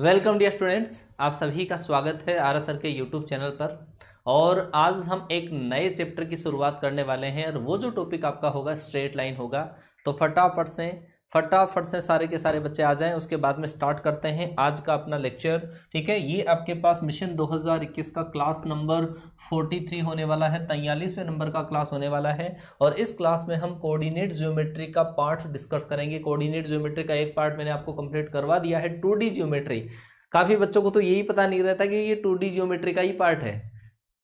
Welcome dear students आप सभी का स्वागत है आर सर के यूट्यूब चैनल पर और आज हम एक नए चैप्टर की शुरुआत करने वाले हैं और वो जो टॉपिक आपका होगा स्ट्रेट लाइन होगा तो फटाफट से फटाफट से सारे के सारे बच्चे आ जाएं उसके बाद में स्टार्ट करते हैं आज का अपना लेक्चर ठीक है ये आपके पास मिशन 2021 का क्लास नंबर 43 होने वाला है तैयलीसवें नंबर का क्लास होने वाला है और इस क्लास में हम कोऑर्डिनेट ज्योमेट्री का पार्ट डिस्कस करेंगे कोऑर्डिनेट ज्योमेट्री का एक पार्ट मैंने आपको कंप्लीट करवा दिया है टू ज्योमेट्री काफ़ी बच्चों को तो यही पता नहीं रहता कि ये टू ज्योमेट्री का ही पार्ट है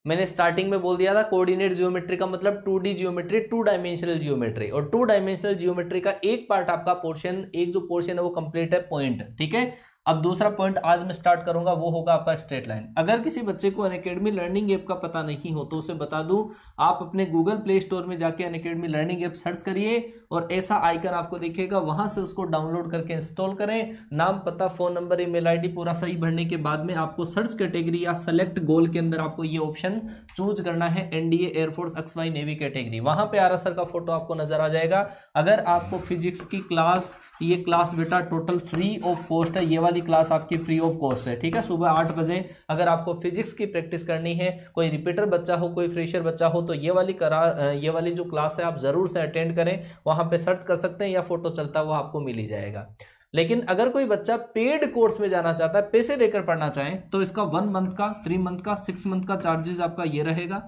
मैंने स्टार्टिंग में बोल दिया था कोऑर्डिनेट जियोमेट्री का मतलब two D geometry two dimensional geometry और टू डायमेंशनल जियोमेट्री का एक पार्ट आपका पोर्शन एक जो पोर्शन है वो कंप्लीट है पॉइंट ठीक है अब दूसरा पॉइंट आज मैं स्टार्ट करूंगा वो होगा आपका स्ट्रेट लाइन अगर किसी बच्चे को अनकेडमी लर्निंग ऐप का पता नहीं हो तो उसे बता दूं आप अपने गूगल प्ले स्टोर में जाके अनकेडमी लर्निंग ऐप सर्च करिए और ऐसा आइकन आपको दिखेगा वहां से उसको डाउनलोड करके इंस्टॉल करें नाम पता फोन नंबर ईमेल आईडी पूरा सही भरने के बाद में आपको सर्च कैटेगरी या सेलेक्ट गोल के अंदर आपको ये ऑप्शन चूज करना है NDA air force X Y navy category वहां पर आर का फोटो आपको नजर आ जाएगा अगर आपको फिजिक्स की क्लास ये क्लास बेटा टोटल फ्री ऑफ कॉस्ट है ये वाली वाली क्लास आपकी फ्री ऑफ कॉस्ट है ठीक है सुबह आठ बजे अगर आपको फिजिक्स की प्रैक्टिस करनी है कोई रिपीटर बच्चा हो कोई फ्रेशर बच्चा हो तो ये वाली करा ये वाली जो क्लास है आप ज़रूर से अटेंड करें वहां पर सर्च कर सकते हैं या फोटो चलता हुआ आपको मिल ही जाएगा लेकिन अगर कोई बच्चा पेड कोर्स में जाना चाहता है पैसे देकर पढ़ना चाहे तो इसका वन मंथ का थ्री मंथ का सिक्स मंथ का चार्जेस आपका ये रहेगा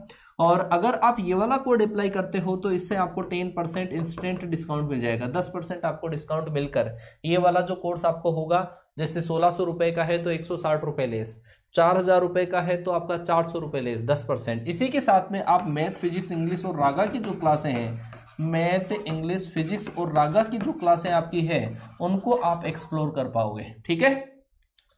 और अगर आप ये वाला कोड अप्लाई करते हो तो इससे आपको टेन परसेंट इंस्टेंट डिस्काउंट मिल जाएगा दस परसेंट आपको डिस्काउंट मिलकर ये वाला जो कोर्स आपको होगा जैसे सोलह सौ रुपए का है तो एक सौ साठ रुपए लेस चार हज़ार रुपये का है तो आपका चार सौ रुपये लेस दस परसेंट इसी के साथ में आप मैथ फिजिक्स इंग्लिश और रागा की जो क्लासें हैं मैथ इंग्लिश फिजिक्स और रागा की जो क्लासें आपकी है उनको आप एक्सप्लोर कर पाओगे ठीक है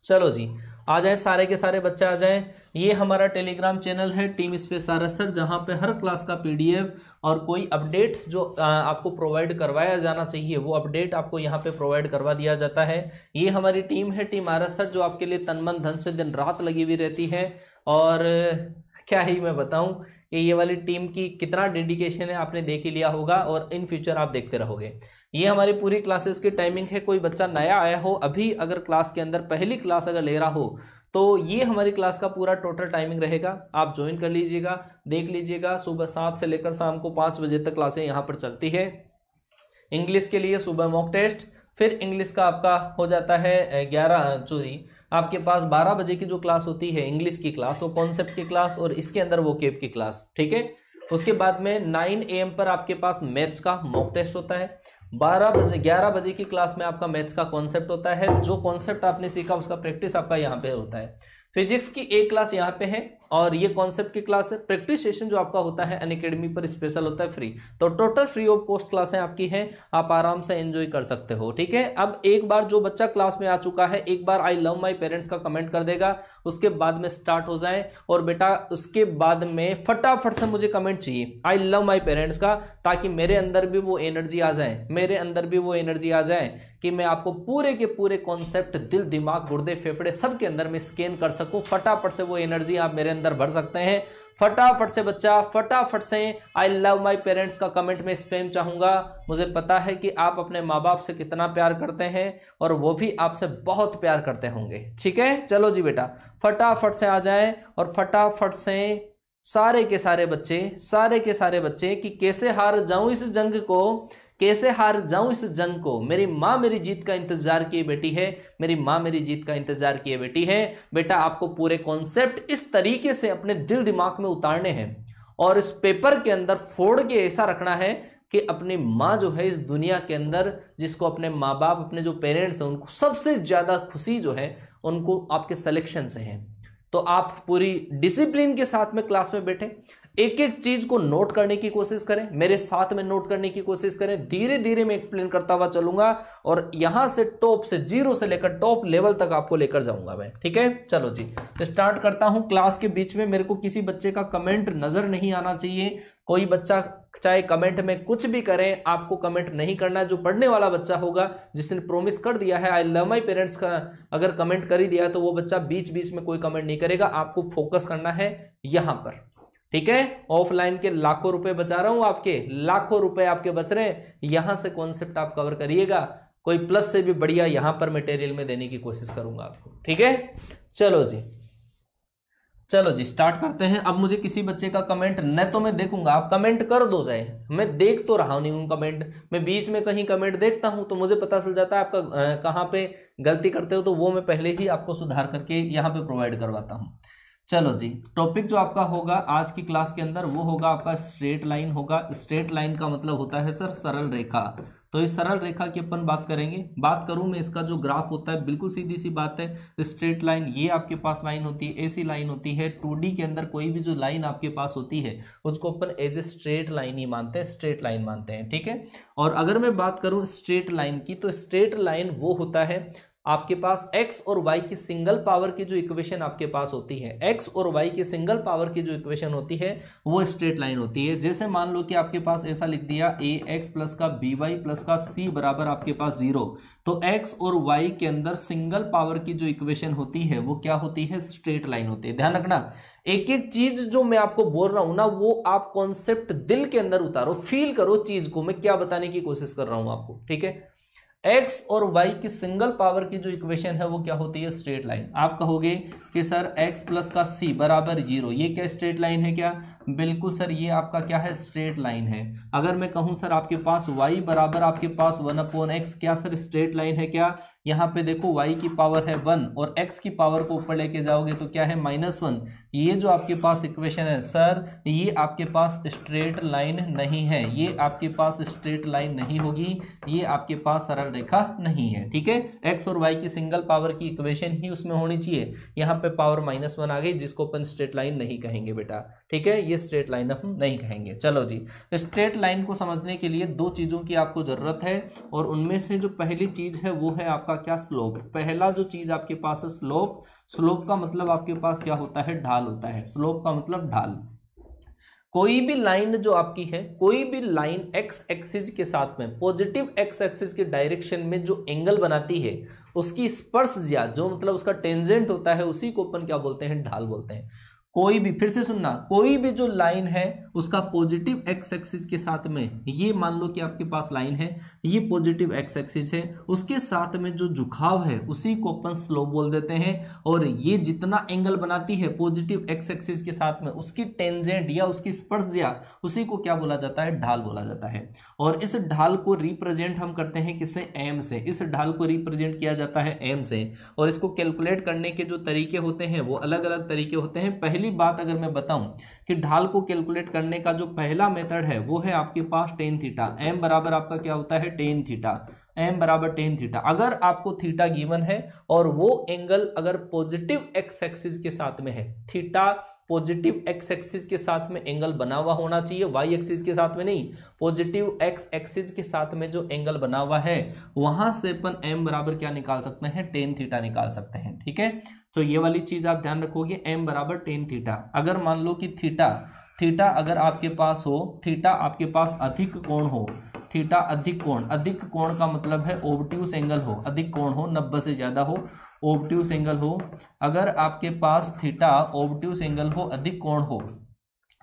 चलो जी आ जाए सारे के सारे बच्चे आ जाए ये हमारा टेलीग्राम चैनल है टीम स्पेस आरसर जहाँ पे हर क्लास का पीडीएफ और कोई अपडेट जो आपको प्रोवाइड करवाया जाना चाहिए वो अपडेट आपको यहाँ पे प्रोवाइड करवा दिया जाता है ये हमारी टीम है टीम आर सर जो आपके लिए तन मन धन से दिन रात लगी हुई रहती है और क्या ही मैं बताऊँ कि ये वाली टीम की कितना डेडिकेशन है आपने देख ही लिया होगा और इन फ्यूचर आप देखते रहोगे ये हमारी पूरी क्लासेस की टाइमिंग है कोई बच्चा नया आया हो अभी अगर क्लास के अंदर पहली क्लास अगर ले रहा हो तो ये हमारी क्लास का पूरा टोटल टाइमिंग रहेगा आप ज्वाइन कर लीजिएगा देख लीजिएगा सुबह सात से लेकर शाम को पाँच बजे तक क्लासें यहाँ पर चलती है इंग्लिश के लिए सुबह मॉक टेस्ट फिर इंग्लिश का आपका हो जाता है ग्यारह चोरी आपके पास बारह बजे की जो क्लास होती है इंग्लिश की क्लास वो कॉन्सेप्ट की क्लास और इसके अंदर वो केप की क्लास ठीक है उसके बाद में नाइन ए पर आपके पास मैथ्स का मॉक टेस्ट होता है बारह बजे ग्यारह बजे की क्लास में आपका मैथ्स का कॉन्सेप्ट होता है जो कॉन्सेप्ट आपने सीखा उसका प्रैक्टिस आपका यहाँ पे होता है फिजिक्स की एक क्लास यहाँ पे है और ये कॉन्सेप्ट की क्लास है प्रैक्टिस सेशन जो आपका होता है अन अकेडमी पर स्पेशल होता है फ्री तो टोटल फ्री ऑफ कॉस्ट क्लासें आपकी हैं आप आराम से एंजॉय कर सकते हो ठीक है अब एक बार जो बच्चा क्लास में आ चुका है एक बार आई लव माई पेरेंट्स का कमेंट कर देगा उसके बाद में स्टार्ट हो जाए और बेटा उसके बाद में फटाफट से मुझे कमेंट चाहिए आई लव माई पेरेंट्स का ताकि मेरे अंदर भी वो एनर्जी आ जाए मेरे अंदर भी वो एनर्जी आ जाए कि मैं आपको पूरे के पूरे कॉन्सेप्ट दिल दिमाग गुर्दे फेफड़े सबके अंदर में स्कैन कर सकूं फटाफट से वो एनर्जी आप मेरे अंदर अंदर भर सकते हैं फटाफट से बच्चा फटाफट से आई लव माय पेरेंट्स का कमेंट में स्पेम चाहूँगा मुझे पता है कि आप अपने माँ बाप से कितना प्यार करते हैं और वो भी आपसे बहुत प्यार करते होंगे ठीक है चलो जी बेटा फटाफट से आ जाएं और फटाफट से सारे के सारे बच्चे सारे के सारे बच्चे कि कैसे हार जाऊं इस जंग को कैसे हार जाऊं इस जंग को मेरी माँ मेरी जीत का इंतजार किए बेटी है मेरी माँ मेरी जीत का इंतजार किए बेटी है बेटा आपको पूरे कॉन्सेप्ट इस तरीके से अपने दिल दिमाग में उतारने हैं और इस पेपर के अंदर फोड़ के ऐसा रखना है कि अपनी माँ जो है इस दुनिया के अंदर जिसको अपने माँ बाप अपने जो पेरेंट्स हैं उनको सबसे ज़्यादा खुशी जो है उनको आपके सलेक्शन से है तो आप पूरी डिसिप्लिन के साथ में क्लास में बैठे एक एक चीज को नोट करने की कोशिश करें मेरे साथ में नोट करने की कोशिश करें धीरे धीरे मैं एक्सप्लेन करता हुआ चलूंगा और यहां से टॉप से जीरो से लेकर टॉप लेवल तक आपको लेकर जाऊंगा मैं ठीक है चलो जी तो स्टार्ट करता हूं क्लास के बीच में मेरे को किसी बच्चे का कमेंट नजर नहीं आना चाहिए कोई बच्चा चाहे कमेंट में कुछ भी करें आपको कमेंट नहीं करना जो पढ़ने वाला बच्चा होगा जिसने प्रोमिस कर दिया है आई लव माई पेरेंट्स का अगर कमेंट कर ही दिया तो वो बच्चा बीच बीच में कोई कमेंट नहीं करेगा आपको फोकस करना है यहां पर ठीक है ऑफलाइन के लाखों रुपए बचा रहा हूं आपके लाखों रुपए आपके बच रहे हैं यहां से कॉन्सेप्ट आप कवर करिएगा कोई प्लस से भी बढ़िया यहां पर मटेरियल में देने की कोशिश करूंगा आपको ठीक है चलो जी चलो जी स्टार्ट करते हैं अब मुझे किसी बच्चे का कमेंट न तो मैं देखूंगा आप कमेंट कर दो जाए मैं देख तो रहा नहीं हूं कमेंट मैं बीच में कहीं कमेंट देखता हूं तो मुझे पता चल जाता है आपका कहां पे गलती करते हो तो वो मैं पहले ही आपको सुधार करके यहाँ पे प्रोवाइड करवाता हूं चलो जी टॉपिक जो आपका होगा आज की क्लास के अंदर वो होगा आपका स्ट्रेट लाइन होगा स्ट्रेट लाइन का मतलब होता है सर सरल रेखा तो इस सरल रेखा की अपन बात करेंगे बात करूं मैं इसका जो ग्राफ होता है बिल्कुल सीधी सी बात है स्ट्रेट लाइन ये आपके पास लाइन होती है ऐसी लाइन होती है टू के अंदर कोई भी जो लाइन आपके पास होती है उसको अपन एज ए स्ट्रेट लाइन ही मानते हैं स्ट्रेट लाइन मानते हैं ठीक है और अगर मैं बात करूं स्ट्रेट लाइन की तो स्ट्रेट लाइन वो होता है आपके पास x और y की सिंगल पावर की जो इक्वेशन आपके पास होती है x और y की सिंगल पावर की जो इक्वेशन होती है वो स्ट्रेट लाइन होती है जैसे मान लो कि आपके पास ऐसा लिख दिया ए एक्स प्लस का बी वाई प्लस का c बराबर आपके पास जीरो तो x और y के अंदर सिंगल पावर की जो इक्वेशन होती है वो क्या होती है स्ट्रेट लाइन होती है ध्यान रखना एक एक चीज जो मैं आपको बोल रहा हूं ना वो आप कॉन्सेप्ट दिल के अंदर उतारो फील करो चीज को मैं क्या बताने की कोशिश कर रहा हूं आपको ठीक है एक्स और वाई की सिंगल पावर की जो इक्वेशन है वो क्या होती है स्ट्रेट लाइन आप कहोगे कि सर एक्स प्लस का सी बराबर जीरो ये क्या स्ट्रेट लाइन है क्या बिल्कुल सर ये आपका क्या है स्ट्रेट लाइन है अगर मैं कहूं सर आपके पास वाई बराबर आपके पास वन अपॉन एक्स क्या सर स्ट्रेट लाइन है क्या यहाँ पे देखो y की पावर है वन और x की पावर को ऊपर लेके जाओगे तो क्या है माइनस वन ये जो आपके पास इक्वेशन है सर ये आपके पास स्ट्रेट लाइन नहीं है ये आपके पास स्ट्रेट लाइन नहीं होगी ये आपके पास सरल रेखा नहीं है ठीक है एक्स और वाई की सिंगल पावर की इक्वेशन ही उसमें होनी चाहिए यहाँ पे पावर माइनस वन आ गई जिसको अपन स्ट्रेट लाइन नहीं कहेंगे बेटा ठीक है ये स्ट्रेट लाइन हम नहीं कहेंगे चलो जी स्ट्रेट तो लाइन को समझने के लिए दो चीज़ों की आपको ज़रूरत है और उनमें से जो पहली चीज़ है वो है आपका क्या स्लोप पहला जो चीज़ आपके पास है स्लोप स्लोप का मतलब आपके पास क्या होता है ढाल होता है स्लोप का मतलब ढाल कोई भी लाइन जो आपकी है कोई भी लाइन एक्स एक्सिस के साथ में पॉजिटिव एक्स एक्सिस के डायरेक्शन में जो एंगल बनाती है उसकी स्पर्श या जो मतलब उसका टेंजेंट होता है उसी को अपन क्या बोलते हैं ढाल बोलते हैं कोई भी फिर से सुनना कोई भी जो लाइन है उसका पॉजिटिव एक्स एक्सिस के साथ में ये मान लो कि आपके पास लाइन है ये पॉजिटिव एक्स एक्सिस है उसके साथ में जो झुकाव है उसी को अपन स्लोप बोल देते हैं और ये जितना एंगल बनाती है पॉजिटिव एक्स एक्सिस के साथ में उसकी टेंजेंट या उसकी स्पर्शिया उसी को क्या बोला जाता है ढाल बोला जाता है और इस ढाल को रिप्रेजेंट हम करते हैं किससे एम से इस ढाल को रिप्रेजेंट किया जाता है एम से और इसको कैलकुलेट करने के जो तरीके होते हैं वो अलग अलग तरीके होते हैं पहली बात अगर मैं बताऊं कि ढाल को कैलकुलेट करने का जो पहला मेथड है वो है आपके पास टेन थीटा एम बराबर आपका क्या होता है टेन थीटा एम बराबर टेन थीटा अगर आपको थीटा गिवन है और वो एंगल अगर पॉजिटिव एक्स एक्सिस के साथ में है थीटा पॉजिटिव एक्स एक्सिस के साथ में एंगल बना हुआ होना चाहिए वाई एक्सिस के साथ में नहीं पॉजिटिव एक्स एक्सिस के साथ में जो एंगल बना हुआ है वहां से अपन एम बराबर क्या निकाल सकते हैं टेन थीटा निकाल सकते हैं ठीक है तो ये वाली चीज़ आप ध्यान रखोगे एम बराबर टेन थीटा अगर मान लो कि थीटा थीटा अगर आपके पास हो थीटा आपके पास अधिक कोण हो थीटा अधिक कोण अधिक कोण का मतलब है ओबट्यूस एंगल हो अधिक कोण हो नब्बे से ज़्यादा हो ओबट्यूस एंगल हो अगर आपके पास थीटा ओबट्यूस एंगल हो अधिक कोण हो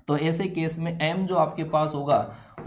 तो ऐसे केस में एम जो आपके पास होगा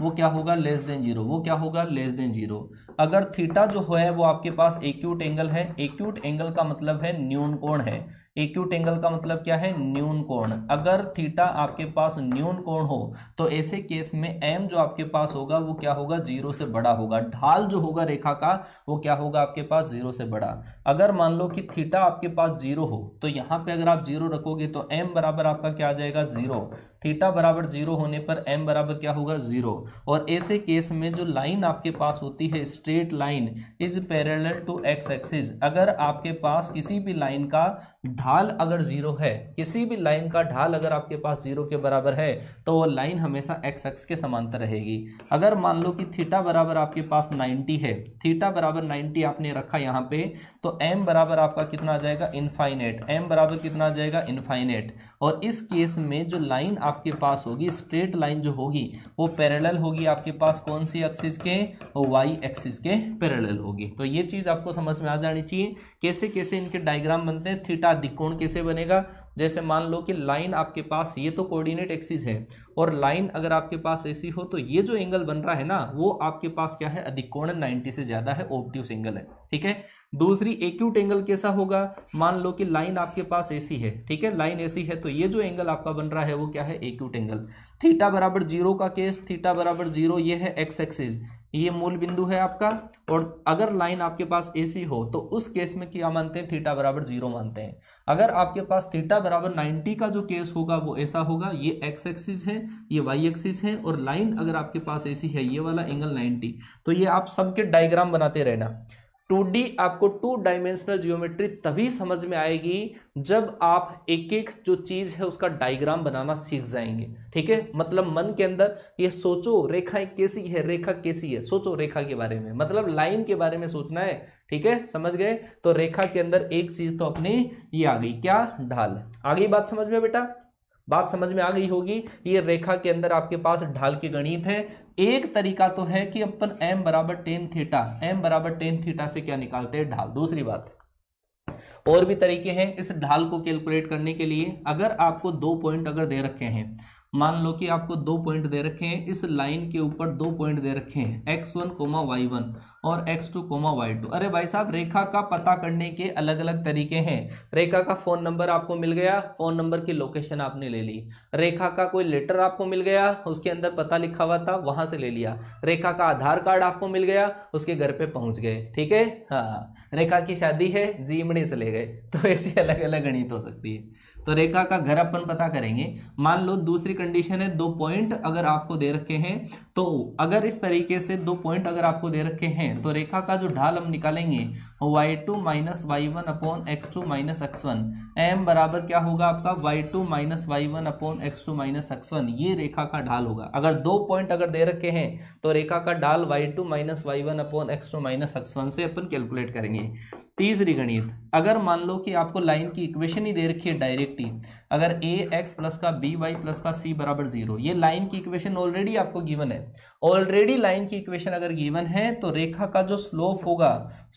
वो क्या होगा लेस देन जीरो वो क्या होगा लेस देन जीरो अगर थीटा जो है वो आपके पास एक्यूट एंगल है एक्यूट एंगल का मतलब है न्यून कोण है एक्यूट एंगल का मतलब क्या है न्यून कोण अगर थीटा आपके पास न्यून कोण हो तो ऐसे केस में एम जो आपके पास होगा वो क्या होगा जीरो से बड़ा होगा ढाल जो होगा रेखा का वो क्या होगा आपके पास जीरो से बड़ा अगर मान लो कि थीटा आपके पास जीरो हो तो यहाँ पे अगर आप जीरो रखोगे तो एम बराबर आपका क्या आ जाएगा जीरो थीटा बराबर जीरो होने पर एम बराबर क्या होगा जीरो और ऐसे केस में जो लाइन आपके पास होती है straight line is parallel to x axis अगर आपके पास किसी भी लाइन का ढाल अगर जीरो है किसी भी लाइन का ढाल अगर आपके पास जीरो के बराबर है तो वो लाइन हमेशा एक्स एक्स के समांतर रहेगी अगर मान लो कि थीटा बराबर आपके पास 90 है थीटा बराबर 90 आपने रखा यहाँ पे तो एम बराबर आपका कितना आ जाएगा इनफाइनेट एम बराबर कितना आ जाएगा इनफाइनेट और इस केस में जो लाइन आप आपके पास होगी स्ट्रेट लाइन जो होगी वो पैरेलल होगी आपके पास कौन सी एक्सिस के वाई एक्सिस के पैरेलल होगी तो ये चीज़ आपको समझ में आ जानी चाहिए कैसे कैसे इनके डायग्राम बनते हैं थीटा दिकोण कैसे बनेगा जैसे मान लो कि लाइन आपके पास ये तो कोऑर्डिनेट एक्सिस है और लाइन अगर आपके पास ऐसी हो तो ये जो एंगल बन रहा है ना वो आपके पास क्या है अधिकोण 90 से ज़्यादा है ऑब्ट्यूस एंगल है ठीक है दूसरी एक्यूट एंगल कैसा होगा मान लो कि लाइन आपके पास ऐसी है ठीक है लाइन ऐसी है तो ये जो एंगल आपका बन रहा है वो क्या है एक्यूट एंगल थीटा बराबर जीरो का केस थीटा बराबर जीरो ये है एक्स एक्सिस ये मूल बिंदु है आपका और अगर लाइन आपके पास सी हो तो उस केस में क्या मानते हैं थीटा बराबर जीरो मानते हैं अगर आपके पास थीटा बराबर नाइन्टी का जो केस होगा वो ऐसा होगा ये एक्स एक्सिस है ये वाई एक्सिस है और लाइन अगर आपके पास सी है ये वाला एंगल नाइन्टी तो ये आप सबके डायग्राम बनाते रहना 2D आपको टू डायमेंशनल जियोमेट्री तभी समझ में आएगी जब आप एक एक जो चीज़ है उसका डायग्राम बनाना सीख जाएंगे ठीक है मतलब मन के अंदर ये सोचो रेखाएं कैसी है रेखा कैसी है सोचो रेखा के बारे में मतलब लाइन के बारे में सोचना है ठीक है समझ गए तो रेखा के अंदर एक चीज़ तो अपनी ये आ गई क्या ढाल आ गई बात समझ में बेटा बात समझ में आ गई होगी ये रेखा के अंदर आपके पास ढाल के गणित है एक तरीका तो है कि अपन m बराबर टेन थीटा m बराबर टेन थीटा से क्या निकालते हैं ढाल दूसरी बात और भी तरीके हैं इस ढाल को कैलकुलेट करने के लिए अगर आपको दो पॉइंट अगर दे रखे हैं मान लो कि आपको दो पॉइंट दे रखे हैं इस लाइन के ऊपर दो पॉइंट दे रखे हैं x one comma Y one और x two comma Y two अरे भाई साहब रेखा का पता करने के अलग अलग तरीके हैं रेखा का फ़ोन नंबर आपको मिल गया फ़ोन नंबर की लोकेशन आपने ले ली रेखा का कोई लेटर आपको मिल गया उसके अंदर पता लिखा हुआ था वहां से ले लिया रेखा का आधार कार्ड आपको मिल गया उसके घर पे पहुंच गए ठीक है हाँ रेखा की शादी है जीमणी से ले गए तो ऐसी अलग अलग गणित हो सकती है तो रेखा का घर अपन पता करेंगे मान लो दूसरी कंडीशन है दो पॉइंट अगर आपको दे रखे हैं तो अगर इस तरीके से दो पॉइंट अगर आपको दे रखे हैं तो रेखा का जो ढाल हम निकालेंगे y2 two minus Y one upon x two minus x one m बराबर क्या होगा आपका y two minus Y one upon x two minus x one ये रेखा का ढाल होगा अगर दो पॉइंट अगर दे रखे हैं तो रेखा का ढाल y two minus Y one upon x two minus x one से अपन कैलकुलेट करेंगे तीसरी गणित अगर मान लो कि आपको लाइन की इक्वेशन ही दे रखी है डायरेक्ट ही अगर ए एक्स प्लस का बी वाई प्लस का सी बराबर जीरो ये लाइन की इक्वेशन ऑलरेडी आपको गिवन है ऑलरेडी लाइन की इक्वेशन अगर गिवन है तो रेखा का जो स्लोप होगा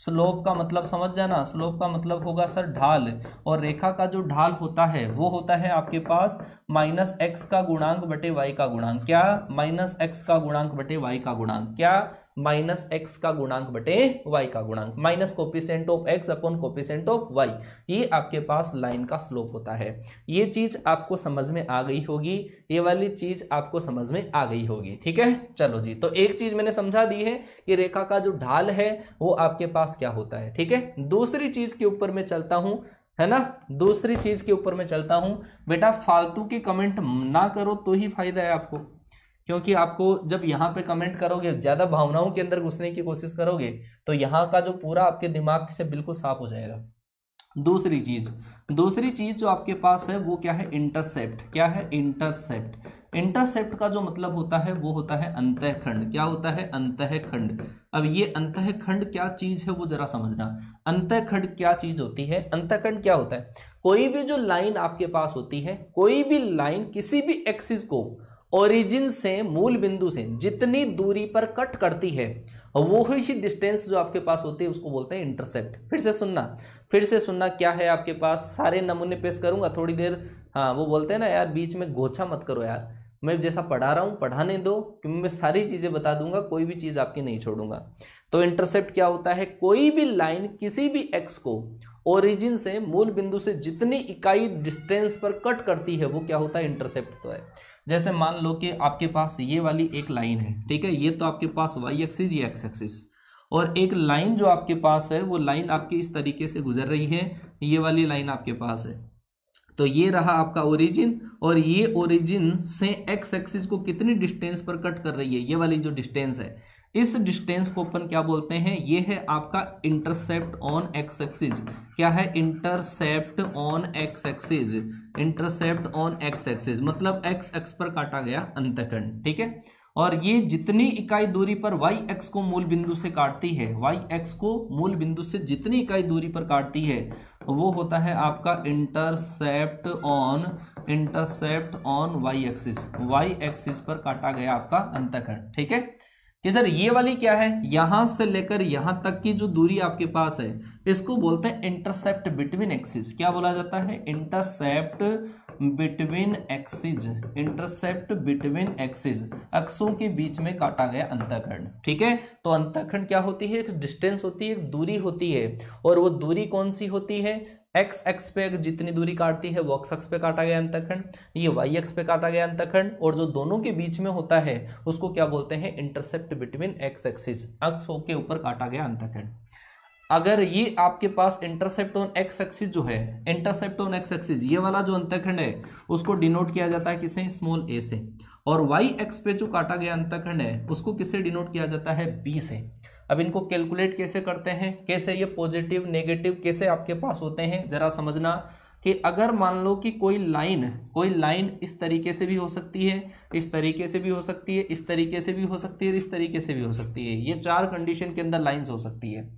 स्लोप का मतलब समझ जाना स्लोप का मतलब होगा सर ढाल और रेखा का जो ढाल होता है वो होता है आपके पास माइनस एक्स का गुणांक बटे वाई का गुणांक क्या माइनस एक्स का गुणांक बटे वाई का गुणांक क्या माइनस एक्स का गुणांक बटे वाई का गुणांक minus coefficient of x upon coefficient of y ये आपके पास लाइन का स्लोप होता है ये चीज आपको समझ में आ गई होगी ये वाली चीज आपको समझ में आ गई होगी ठीक है चलो जी तो एक चीज मैंने समझा दी है कि रेखा का जो ढाल है वो आपके पास क्या होता है ठीक है दूसरी चीज के ऊपर मैं चलता हूं है ना दूसरी चीज के ऊपर मैं चलता हूं बेटा फालतू के कमेंट ना करो तो ही फायदा है आपको क्योंकि आपको जब यहाँ पे कमेंट करोगे ज़्यादा भावनाओं के अंदर घुसने की कोशिश करोगे तो यहाँ का जो पूरा आपके दिमाग से बिल्कुल साफ हो जाएगा दूसरी चीज़ दूसरी चीज़ जो आपके पास है वो क्या है इंटरसेप्ट क्या है इंटरसेप्ट इंटरसेप्ट का जो मतलब होता है वो होता है अंतःखंड क्या होता है अंतःखंड अब ये अंतःखंड क्या चीज़ है वो ज़रा समझना अंतःखंड क्या चीज़ होती है अंतःखंड क्या होता है कोई भी जो लाइन आपके पास होती है कोई भी लाइन किसी भी एक्सिस को ओरिजिन से मूल बिंदु से जितनी दूरी पर कट करती है वो ही डिस्टेंस जो आपके पास होती है उसको बोलते हैं इंटरसेप्ट फिर से सुनना फिर से सुनना क्या है आपके पास सारे नमूने पेश करूंगा थोड़ी देर हाँ वो बोलते हैं ना यार बीच में गोछा मत करो यार मैं जैसा पढ़ा रहा हूँ पढ़ाने दो क्योंकि मैं सारी चीज़ें बता दूंगा कोई भी चीज़ आपकी नहीं छोड़ूंगा तो इंटरसेप्ट क्या होता है कोई भी लाइन किसी भी एक्स को ओरिजिन से मूल बिंदु से जितनी इकाई डिस्टेंस पर कट करती है वो क्या होता है इंटरसेप्ट तो है जैसे मान लो कि आपके पास ये वाली एक लाइन है ठीक है ये तो आपके पास वाई एक्सिस ये एक्स एक्सिस और एक लाइन जो आपके पास है वो लाइन आपकी इस तरीके से गुजर रही है ये वाली लाइन आपके पास है तो ये रहा आपका ओरिजिन और ये ओरिजिन से एक्स एक्सिस को कितनी डिस्टेंस पर कट कर रही है ये वाली जो डिस्टेंस है इस डिस्टेंस को अपन क्या बोलते हैं ये है आपका इंटरसेप्ट ऑन एक्स एक्सिस क्या है intercept on x axis intercept on x axis मतलब एक्स एक्स पर काटा गया अंतखंड ठीक है और ये जितनी इकाई दूरी पर वाई एक्स को मूल बिंदु से काटती है वाई एक्स को मूल बिंदु से जितनी इकाई दूरी पर काटती है वो होता है आपका intercept on intercept on Y axis y axis पर काटा गया आपका अंतखंड ठीक है ये सर ये वाली क्या है यहां से लेकर यहां तक की जो दूरी आपके पास है इसको बोलते हैं इंटरसेप्ट बिटवीन एक्सिस क्या बोला जाता है intercept between axis intercept between axis अक्सों के बीच में काटा गया अंतखंड ठीक है तो अंतखंड क्या होती है एक डिस्टेंस होती है एक दूरी होती है और वो दूरी कौन सी होती है एक्स एक्स पे जितनी दूरी काटती है वो एक्स एक्स पे काटा गया अंतखंड ये वाई एक्स पे काटा गया अंतखंड और जो दोनों के बीच में होता है उसको क्या बोलते हैं intercept between x axis x O के ऊपर काटा गया अंतखंड अगर ये आपके पास इंटरसेप्ट ऑन एक्स एक्सिस जो है इंटरसेप्ट ऑन एक्स एक्सिस ये वाला जो अंतखंड है उसको डिनोट किया जाता है किसे स्मॉल ए से और वाई एक्स पे जो काटा गया अंतखंड है उसको किसे डिनोट किया जाता है बी से अब इनको कैलकुलेट कैसे करते हैं कैसे ये पॉजिटिव नेगेटिव कैसे आपके पास होते हैं ज़रा समझना कि अगर मान लो कि कोई लाइन कोई लाइन इस तरीके से भी हो सकती है इस तरीके से भी हो सकती है इस तरीके से भी हो सकती है इस तरीके से भी हो सकती है ये चार कंडीशन के अंदर लाइन्स हो सकती है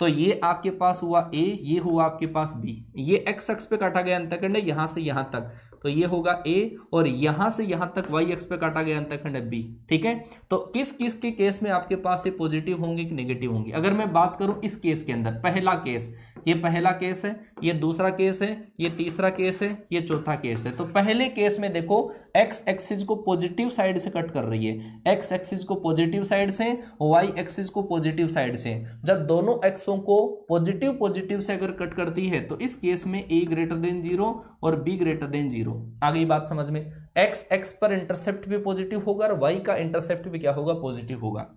तो ये आपके पास हुआ ए ये हुआ आपके पास बी ये एक्स एक्स पे काटा गया अंतखंड है यहाँ से यहाँ तक तो ये होगा ए और यहां से यहां तक वाई एक्स पे काटा गया अंतखंड है बी ठीक है तो किस किस के केस में आपके पास ये पॉजिटिव होंगे कि नेगेटिव होंगे अगर मैं बात करूं इस केस के अंदर पहला केस ये पहला केस है ये दूसरा केस है ये तीसरा केस है ये चौथा केस है तो पहले केस में देखो एक्स एक्सिस को पॉजिटिव साइड से कट कर रही है एक्स एक्सिस को पॉजिटिव साइड से वाई एक्सिस को पॉजिटिव साइड से जब दोनों एक्सों को पॉजिटिव पॉजिटिव से अगर कट करती है तो इस केस में ए ग्रेटर देन जीरो और बी ग्रेटर देन जीरो आगे बात समझ में एक्स एक्स पर इंटरसेप्ट भी पॉजिटिव होगा और वाई का इंटरसेप्ट भी क्या होगा पॉजिटिव होगा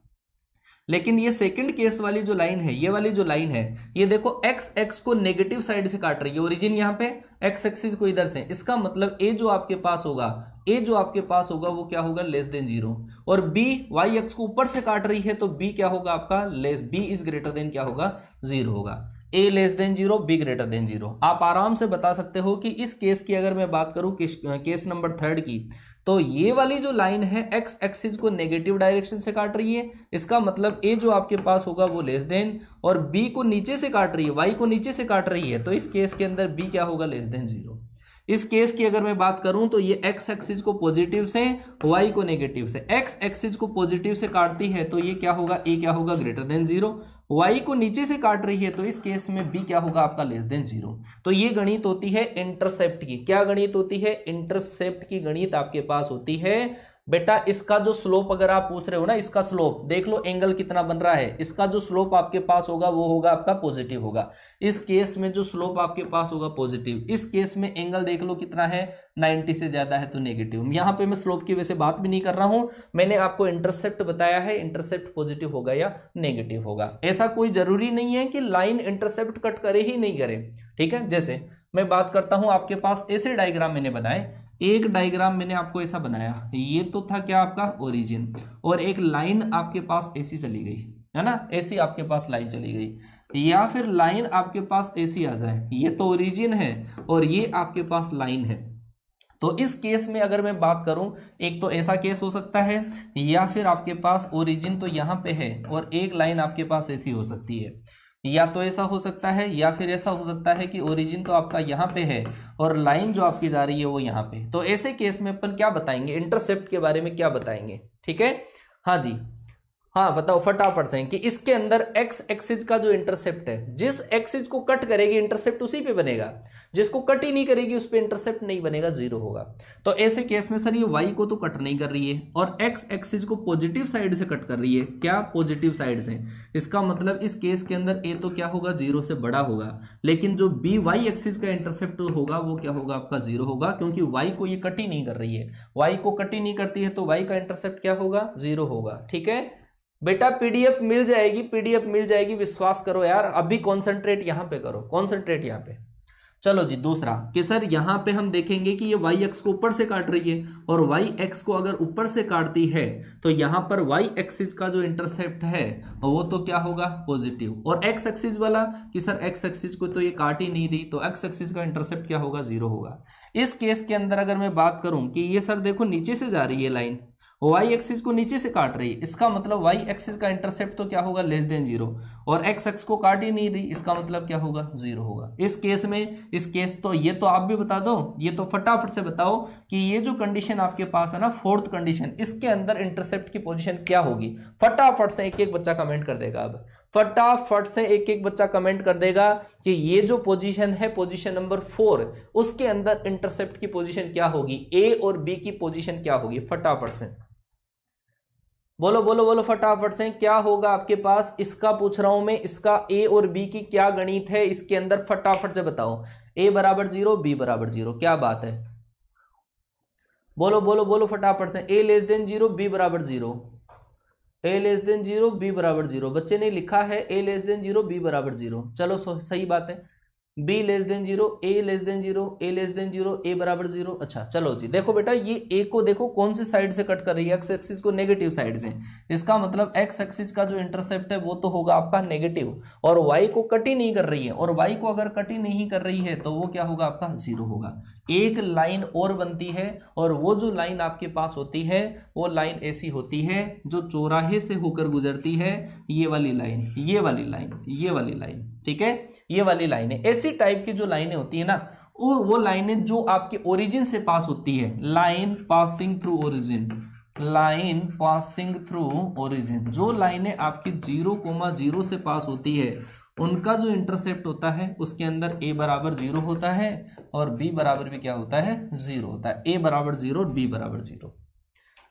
लेकिन ये सेकंड केस वाली जो लाइन है ये वाली जो लाइन है ये देखो एक्स एक्स को नेगेटिव साइड से काट रही है ओरिजिन यहां पे एक्स एक्सिस को इधर से इसका मतलब ए जो आपके पास होगा ए जो आपके पास होगा वो क्या होगा लेस देन जीरो और बी वाई एक्स को ऊपर से काट रही है तो बी क्या होगा आपका less b is greater than क्या होगा जीरो होगा a less than zero b greater than zero आप आराम से बता सकते हो कि इस केस की अगर मैं बात करूं केस नंबर थर्ड की तो ये वाली जो लाइन है एक्स एक्सिस को नेगेटिव डायरेक्शन से काट रही है इसका मतलब ए जो आपके पास होगा वो लेस देन और बी को नीचे से काट रही है वाई को नीचे से काट रही है तो इस केस के अंदर बी क्या होगा लेस देन जीरो इस केस की अगर मैं बात करूं तो ये एक्स एक्सिस को पॉजिटिव से वाई को नेगेटिव से एक्स एक्सिस को पॉजिटिव से काटती है तो ये क्या होगा ए क्या होगा ग्रेटर देन जीरो वाई को नीचे से काट रही है तो इस केस में बी क्या होगा आपका लेस देन जीरो तो ये गणित होती है इंटरसेप्ट की क्या गणित होती है इंटरसेप्ट की गणित आपके पास होती है बेटा इसका जो स्लोप अगर आप पूछ रहे हो ना इसका स्लोप देख लो एंगल कितना बन रहा है इसका जो स्लोप आपके पास होगा वो होगा आपका पॉजिटिव होगा इस केस में जो स्लोप आपके पास होगा पॉजिटिव इस केस में एंगल देख लो कितना है 90 से ज्यादा है तो नेगेटिव यहां पे मैं स्लोप की वजह से बात भी नहीं कर रहा हूं मैंने आपको इंटरसेप्ट बताया है इंटरसेप्ट पॉजिटिव होगा या नेगेटिव होगा ऐसा कोई जरूरी नहीं है कि लाइन इंटरसेप्ट कट करे ही नहीं करे ठीक है जैसे मैं बात करता हूं आपके पास ऐसे डायग्राम मैंने बनाए एक डायग्राम मैंने आपको ऐसा बनाया ये तो था क्या आपका ओरिजिन और एक लाइन आपके पास ऐसी चली गई है ना ऐसी आपके पास लाइन चली गई या फिर लाइन आपके पास ऐसी आ जाए ये तो ओरिजिन है और ये आपके पास लाइन है तो इस केस में अगर मैं बात करूं एक तो ऐसा केस हो सकता है या फिर आपके पास ओरिजिन तो यहां पे है और एक लाइन आपके पास ऐसी हो सकती है या तो ऐसा हो सकता है या फिर ऐसा हो सकता है कि ओरिजिन तो आपका यहाँ पे है और लाइन जो आपकी जा रही है वो यहाँ पे तो ऐसे केस में अपन क्या बताएंगे इंटरसेप्ट के बारे में क्या बताएंगे ठीक है हाँ जी हाँ बताओ फटाफट से कि इसके अंदर एक्स एक्सिस का जो इंटरसेप्ट है जिस एक्सिस को कट करेगी इंटरसेप्ट उसी पे बनेगा जिसको कट ही नहीं करेगी उस पर इंटरसेप्ट नहीं बनेगा जीरो होगा तो ऐसे केस में सर ये वाई को तो कट नहीं कर रही है और एक्स एक्सिस को पॉजिटिव साइड से कट कर रही है क्या पॉजिटिव साइड से इसका मतलब इस केस के अंदर ए तो क्या होगा जीरो से बड़ा होगा लेकिन जो बी वाई एक्सिस का इंटरसेप्ट होगा वो क्या होगा आपका जीरो होगा क्योंकि वाई को ये कट ही नहीं कर रही है वाई को कट ही नहीं करती है तो वाई का इंटरसेप्ट क्या होगा जीरो होगा ठीक है बेटा पीडीएफ मिल जाएगी पीडीएफ मिल जाएगी विश्वास करो यार अभी कॉन्सेंट्रेट यहां पे करो कॉन्सेंट्रेट यहां पे चलो जी दूसरा कि सर यहाँ पे हम देखेंगे कि ये वाई एक्स को ऊपर से काट रही है और वाई एक्स को अगर ऊपर से काटती है तो यहाँ पर वाई एक्सिस का जो इंटरसेप्ट है वो तो क्या होगा पॉजिटिव और एक्स एक्सिस वाला कि सर एक्स एक्सिस को तो ये काट ही नहीं रही तो एक्स एक्सिस का इंटरसेप्ट क्या होगा जीरो होगा इस केस के अंदर अगर मैं बात करूँ कि ये सर देखो नीचे से जा रही है लाइन वाई एक्सिस को नीचे से काट रही है इसका मतलब वाई एक्सिस का इंटरसेप्ट तो क्या होगा लेस देन जीरो और एक्स एक्स को काट ही नहीं रही इसका मतलब क्या होगा जीरो होगा इस केस में इस केस तो ये तो आप भी बता दो ये तो फटाफट से बताओ कि ये जो कंडीशन आपके पास है ना फोर्थ कंडीशन इसके अंदर इंटरसेप्ट की पोजिशन क्या होगी फटाफट से एक एक बच्चा कमेंट कर देगा अब फटाफट से एक एक बच्चा कमेंट कर देगा कि ये जो पोजीशन है पोजीशन नंबर फोर उसके अंदर इंटरसेप्ट की पोजीशन क्या होगी ए और बी की पोजीशन क्या होगी फटाफट से बोलो बोलो बोलो फटाफट से क्या होगा आपके पास इसका पूछ रहा हूं मैं इसका ए और बी की क्या गणित है इसके अंदर फटाफट से बताओ ए बराबर जीरो बी बराबर जीरो क्या बात है बोलो बोलो बोलो फटाफट से a less than zero B बराबर zero a less than zero B बराबर जीरो बच्चे ने लिखा है a less than zero B बराबर जीरो चलो सही बात है b less than zero a less than zero a less than zero a बराबर जीरो अच्छा चलो जी देखो बेटा ये ए को देखो कौन से साइड से कट कर रही है एक्स एक्सिस को नेगेटिव साइड से इसका मतलब एक्स एक्सिस का जो इंटरसेप्ट है वो तो होगा आपका नेगेटिव और वाई को कट ही नहीं कर रही है और वाई को अगर कट ही नहीं कर रही है तो वो क्या होगा आपका जीरो होगा एक लाइन और बनती है और वो जो लाइन आपके पास होती है वो लाइन ऐसी होती है जो चौराहे से होकर गुजरती है ये वाली लाइन ये वाली लाइन ये वाली लाइन ठीक है ये वाली लाइन है ऐसी टाइप की जो लाइनें होती है ना वो वो लाइनें जो आपके ओरिजिन से पास होती है line passing through origin line passing through origin जो लाइनें आपकी जीरो कोमा जीरो से पास होती है उनका जो इंटरसेप्ट होता है उसके अंदर ए बराबर जीरो होता है और बी बराबर भी क्या होता है जीरो होता है ए बराबर जीरो बी बराबर जीरो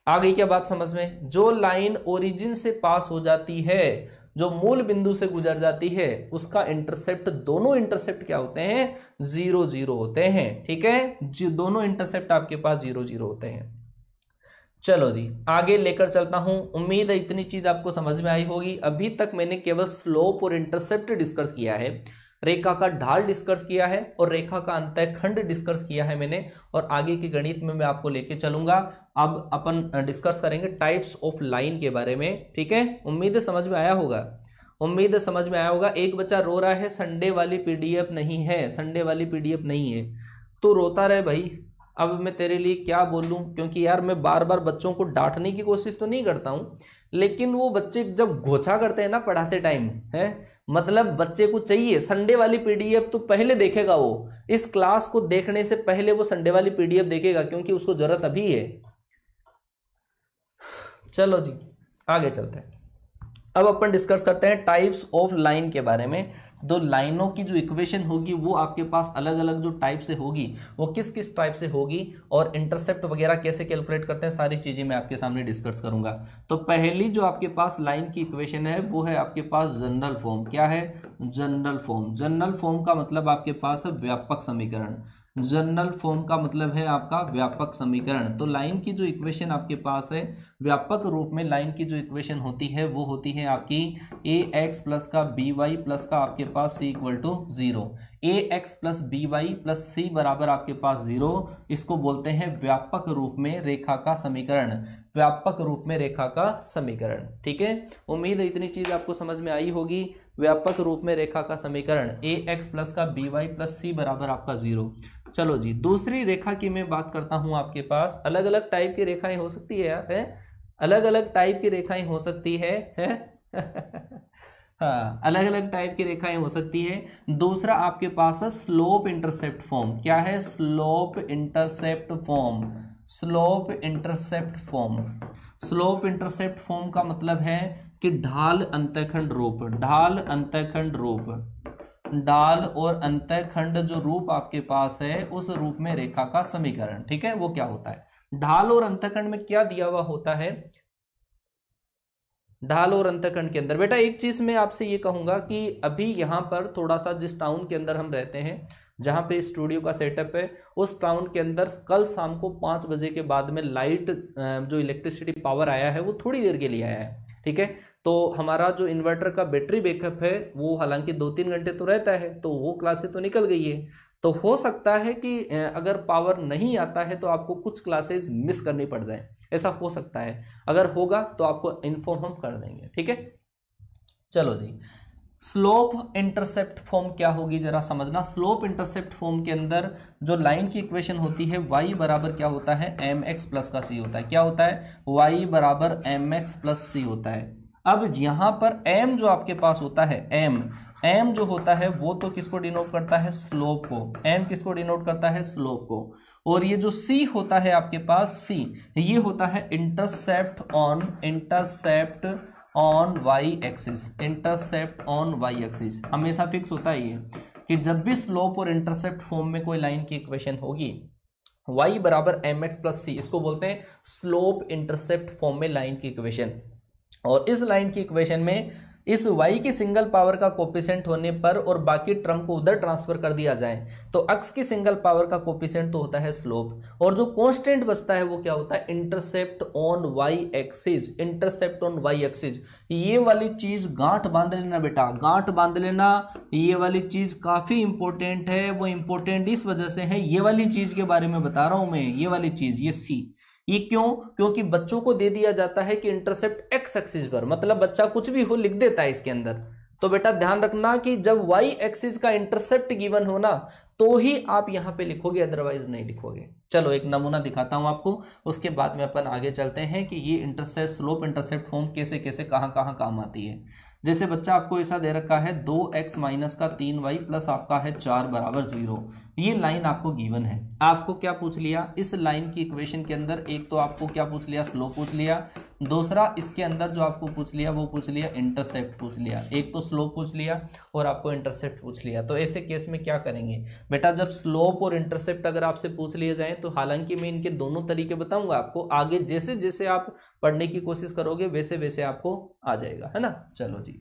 आ गई क्या बात समझ में जो लाइन ओरिजिन से पास हो जाती है जो मूल बिंदु से गुजर जाती है उसका इंटरसेप्ट दोनों इंटरसेप्ट क्या होते हैं जीरो जीरो होते हैं ठीक है दोनों इंटरसेप्ट आपके पास जीरो जीरो होते हैं चलो जी आगे लेकर चलता हूँ उम्मीद है इतनी चीज़ आपको समझ में आई होगी अभी तक मैंने केवल स्लोप और इंटरसेप्ट डिस्कस किया है रेखा का ढाल डिस्कस किया है और रेखा का अंत खंड डिस्कस किया है मैंने और आगे के गणित में मैं आपको लेके चलूंगा अब अपन डिस्कस करेंगे टाइप्स ऑफ लाइन के बारे में ठीक है उम्मीद समझ में आया होगा उम्मीद समझ में आया होगा एक बच्चा रो रहा है संडे वाली पीडीएफ नहीं है संडे वाली पीडीएफ नहीं है तो रोता रहे भाई अब मैं तेरे लिए क्या बोलूँ क्योंकि यार मैं बार बार बच्चों को डांटने की कोशिश तो नहीं करता हूँ लेकिन वो बच्चे जब घोछा करते हैं ना पढ़ाते टाइम है मतलब बच्चे को चाहिए संडे वाली पीडीएफ तो पहले देखेगा वो इस क्लास को देखने से पहले वो संडे वाली पीडीएफ देखेगा क्योंकि उसको जरूरत अभी है चलो जी आगे चलते हैं अब अपन डिस्कस करते हैं टाइप्स ऑफ लाइन के बारे में दो लाइनों की जो इक्वेशन होगी वो आपके पास अलग अलग जो टाइप से होगी वो किस किस टाइप से होगी और इंटरसेप्ट वगैरह कैसे कैलकुलेट करते हैं सारी चीज़ें मैं आपके सामने डिस्कस करूंगा तो पहली जो आपके पास लाइन की इक्वेशन है वो है आपके पास जनरल फॉर्म क्या है जनरल फॉर्म जनरल फॉर्म का मतलब आपके पास है व्यापक समीकरण जनरल फॉर्म का मतलब है आपका व्यापक समीकरण तो लाइन की जो इक्वेशन आपके पास है व्यापक रूप में लाइन की जो इक्वेशन होती है वो होती है आपकी ए एक्स प्लस का बी वाई प्लस का आपके पास C equal to zero A x plus B Y plus C बराबर आपके पास जीरो इसको बोलते हैं व्यापक रूप में रेखा का समीकरण व्यापक रूप में रेखा का समीकरण ठीक है उम्मीद है इतनी चीज़ आपको समझ में आई होगी व्यापक रूप में रेखा का समीकरण ए एक्स प्लस का बी वाई प्लस सी बराबर आपका जीरो चलो जी दूसरी रेखा की मैं बात करता हूँ आपके पास अलग अलग टाइप की रेखाएं हो सकती है यार है अलग अलग टाइप की रेखाएं हो सकती है, है? हाँ अलग अलग टाइप की रेखाएं हो सकती है दूसरा आपके पास है स्लोप इंटरसेप्ट फॉर्म क्या है slope intercept form slope intercept form slope intercept form का मतलब है कि ढाल अंतखंड रूप ढाल अंतखंड रूप ढाल और अंतखंड जो रूप आपके पास है उस रूप में रेखा का समीकरण ठीक है वो क्या होता है ढाल और अंतखंड में क्या दिया हुआ होता है ढाल और अंतखंड के अंदर बेटा एक चीज मैं आपसे ये कहूंगा कि अभी यहां पर थोड़ा सा जिस टाउन के अंदर हम रहते हैं जहां पे स्टूडियो का सेटअप है उस टाउन के अंदर कल शाम को पांच बजे के बाद में लाइट जो इलेक्ट्रिसिटी पावर आया है वो थोड़ी देर के लिए आया है ठीक है तो हमारा जो इन्वर्टर का बैटरी बैकअप है वो हालांकि दो तीन घंटे तो रहता है तो वो क्लासे तो निकल गई है तो हो सकता है कि अगर पावर नहीं आता है तो आपको कुछ क्लासेस मिस करनी पड़ जाए ऐसा हो सकता है अगर होगा तो आपको इन्फॉर्म हम कर देंगे ठीक है चलो जी स्लोप इंटरसेप्ट फॉर्म क्या होगी जरा समझना स्लोप इंटरसेप्ट फॉर्म के अंदर जो लाइन की इक्वेशन होती है y बराबर क्या होता है एम एक्स प्लस का c होता है क्या होता है y बराबर एम एक्स प्लस सी होता है अब यहाँ पर एम जो आपके पास होता है एम एम जो होता है वो तो किसको डिनोट करता है स्लोप को एम किसको डिनोट करता है स्लोप को और ये जो सी होता है आपके पास सी ये होता है intercept on intercept on Y axis intercept on Y axis हमेशा फिक्स होता है ये कि जब भी स्लोप और इंटरसेप्ट फॉर्म में कोई लाइन की इक्वेशन होगी y बराबर एम एक्स प्लस सी इसको बोलते हैं स्लोप इंटरसेप्ट फॉर्म में लाइन की इक्वेशन और इस लाइन की इक्वेशन में इस y की सिंगल पावर का कोपिसेंट होने पर और बाकी ट्रम को उधर ट्रांसफर कर दिया जाए तो अक्स की सिंगल पावर का कोपिसेंट तो होता है स्लोप और जो कांस्टेंट बचता है वो क्या होता है intercept on y axis intercept on y axis ये वाली चीज गांठ बांध लेना बेटा गांठ बांध लेना ये वाली चीज काफी इंपॉर्टेंट है वो इंपॉर्टेंट इस वजह से है ये वाली चीज के बारे में बता रहा हूं मैं ये वाली चीज ये सी ये क्यों क्योंकि बच्चों को दे दिया जाता है कि इंटरसेप्ट एक्स एक्सिस पर मतलब बच्चा कुछ भी हो लिख देता है इसके अंदर तो बेटा ध्यान रखना कि जब वाई एक्सिस का इंटरसेप्ट गिवन हो ना तो ही आप यहां पे लिखोगे अदरवाइज नहीं लिखोगे चलो एक नमूना दिखाता हूं आपको उसके बाद में अपन आगे चलते हैं कि ये इंटरसेप्ट स्लोप इंटरसेप्ट फॉर्म कैसे कैसे कहां कहां काम आती है जैसे बच्चा आपको ऐसा दे रखा है दो एक्स माइनस का तीन वाई प्लस आपका है चार बराबर जीरो ये लाइन आपको गिवन है आपको क्या पूछ लिया इस लाइन की इक्वेशन के अंदर एक तो आपको क्या पूछ लिया स्लोप पूछ लिया दूसरा इसके अंदर जो आपको पूछ लिया वो पूछ लिया इंटरसेप्ट पूछ लिया एक तो स्लोप पूछ लिया और आपको इंटरसेप्ट पूछ लिया तो ऐसे केस में क्या करेंगे बेटा जब स्लोप और इंटरसेप्ट अगर आपसे पूछ लिए जाए तो हालांकि मैं इनके दोनों तरीके बताऊंगा आपको आगे जैसे जैसे आप पढ़ने की कोशिश करोगे वैसे वैसे आपको आ जाएगा है ना चलो जी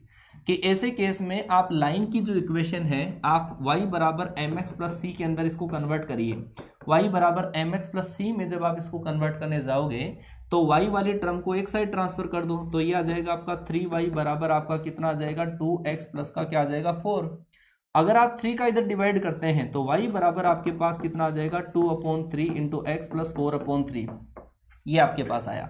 कि ऐसे केस में आप लाइन की जो इक्वेशन है आप y बराबर एम एक्स प्लस सी के अंदर इसको कन्वर्ट करिए y बराबर एम एक्स प्लस सी में जब आप इसको कन्वर्ट करने जाओगे तो y वाले टर्म को एक साइड ट्रांसफर कर दो तो ये आ जाएगा आपका थ्री वाई बराबर आपका कितना आ जाएगा टू एक्स प्लस का क्या आ जाएगा फोर अगर आप थ्री का इधर डिवाइड करते हैं तो वाई बराबर आपके पास कितना आ जाएगा two upon three into X plus four upon three ये आपके पास आया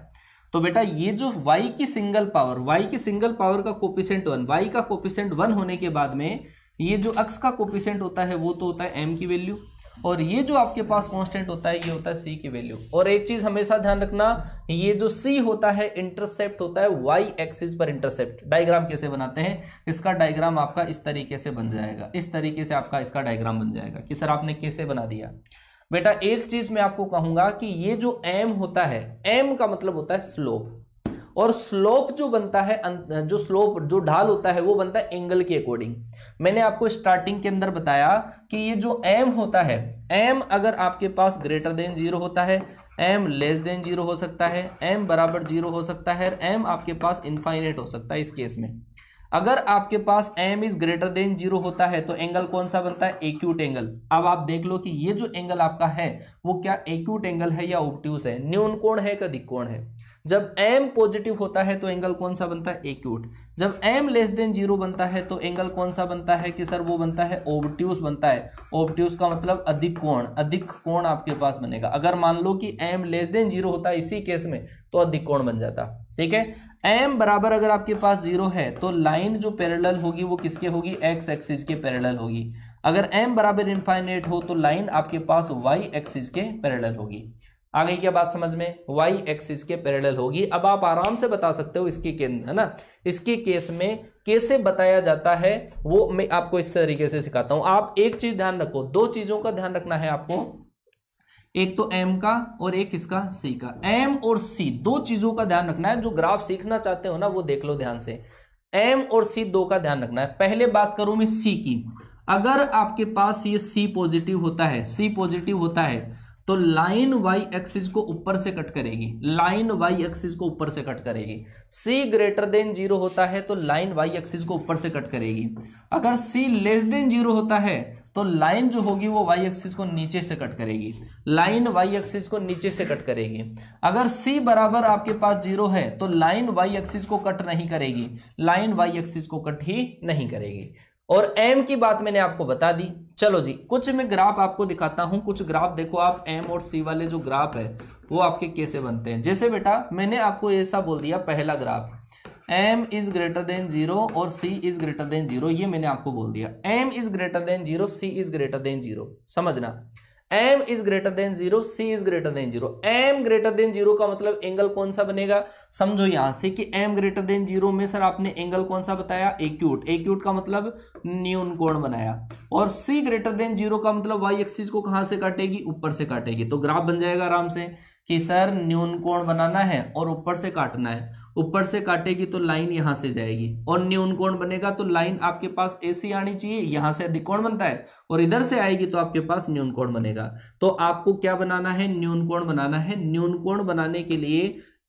तो बेटा ये जो y की सिंगल पावर y की सिंगल पावर का कोपिसेंट वन y का कोपिसेंट वन होने के बाद में ये जो x का कोपिसेंट होता है वो तो होता है m की वैल्यू और ये जो आपके पास कांस्टेंट होता है ये होता है c की वैल्यू और एक चीज हमेशा ध्यान रखना ये जो c होता है इंटरसेप्ट होता है y एक्सिस पर इंटरसेप्ट डायग्राम कैसे बनाते हैं इसका डायग्राम आपका इस तरीके से बन जाएगा इस तरीके से आपका इसका डायग्राम बन जाएगा कि सर आपने कैसे बना दिया बेटा एक चीज मैं आपको कहूंगा कि ये जो एम होता है एम का मतलब होता है स्लोप और स्लोप जो बनता है अं, जो स्लोप जो ढाल होता है वो बनता है एंगल के अकॉर्डिंग मैंने आपको स्टार्टिंग के अंदर बताया कि ये जो एम होता है एम अगर आपके पास ग्रेटर देन जीरो होता है एम लेस देन जीरो हो सकता है एम बराबर जीरो हो सकता है एम आपके पास इन्फाइनेट हो सकता है इस केस में अगर आपके पास M is greater than zero होता है तो एंगल कौन सा बनता है एक्यूट एंगल अब आप देख लो कि ये जो एंगल आपका है वो क्या एक्यूट एंगल है या ओप्टिवस है न्यून कोण है का दिक्कोण है जब एम पॉजिटिव होता है तो एंगल कौन सा बनता है एक्यूट जब एम लेस देन जीरो बनता है तो एंगल कौन सा बनता है कि सर वो बनता है ओबट्यूस बनता है ओबट्यूस का मतलब अधिक कोण अधिक कोण आपके पास बनेगा अगर मान लो कि एम लेस देन जीरो होता है इसी केस में तो अधिक कोण बन जाता ठीक है एम बराबर अगर आपके पास जीरो है तो लाइन जो पैरेलल होगी वो किसके होगी एक्स एक्सिस के पैरेलल होगी अगर एम बराबर इनफाइनेट हो तो लाइन आपके पास वाई एक्सिस के पैरेलल होगी आगे क्या बात समझ में वाई एक्सिस के पैरेलल होगी अब आप आराम से बता सकते हो इसके है ना इसके केस में कैसे बताया जाता है वो मैं आपको इस तरीके से सिखाता हूं आप एक चीज ध्यान रखो दो चीजों का ध्यान रखना है आपको एक तो एम का और एक किसका सी का एम और सी दो चीजों का ध्यान रखना है जो ग्राफ सीखना चाहते हो ना वो देख लो ध्यान से एम और सी दो का ध्यान रखना है पहले बात करूं मैं सी की अगर आपके पास ये सी पॉजिटिव होता है सी पॉजिटिव होता है तो लाइन वाई एक्सिस को ऊपर से कट करेगी लाइन वाई एक्सिस को ऊपर से कट करेगी सी ग्रेटर देन जीरो होता है तो लाइन वाई एक्सिस को ऊपर से कट करेगी अगर सी लेस देन जीरो होता है तो लाइन जो होगी वो वाई एक्सिस को नीचे से कट करेगी लाइन वाई एक्सिस को नीचे से कट करेगी अगर सी बराबर आपके पास जीरो है तो लाइन वाई एक्सिस को कट नहीं करेगी लाइन वाई एक्सिस को कट ही नहीं करेगी और एम की बात मैंने आपको बता दी चलो जी कुछ मैं ग्राफ आपको दिखाता हूं कुछ ग्राफ देखो आप एम और सी वाले जो ग्राफ है वो आपके कैसे बनते हैं जैसे बेटा मैंने आपको ऐसा बोल दिया पहला graph M is greater than zero और C is greater than zero ये मैंने आपको बोल दिया M is greater than zero C is greater than zero समझना M is greater than zero C is greater than zero M greater than zero का मतलब angle कौन सा बनेगा समझो यहां से कि एम ग्रेटर देन जीरो में सर आपने एंगल कौन सा बताया एक्यूट एक्यूट का मतलब न्यून कोण बनाया और सी ग्रेटर देन जीरो का मतलब वाई एक्सिस को कहां से काटेगी ऊपर से काटेगी तो ग्राफ बन जाएगा आराम से कि सर न्यून कोण बनाना है और ऊपर से काटना है ऊपर से काटेगी तो लाइन यहां से जाएगी और न्यून कोण बनेगा तो लाइन आपके पास ऐसी आनी चाहिए यहां से अधिकोण बनता है और इधर से आएगी तो आपके पास न्यून कोण बनेगा तो आपको क्या बनाना है न्यून कोण बनाना है न्यून कोण बनाने के लिए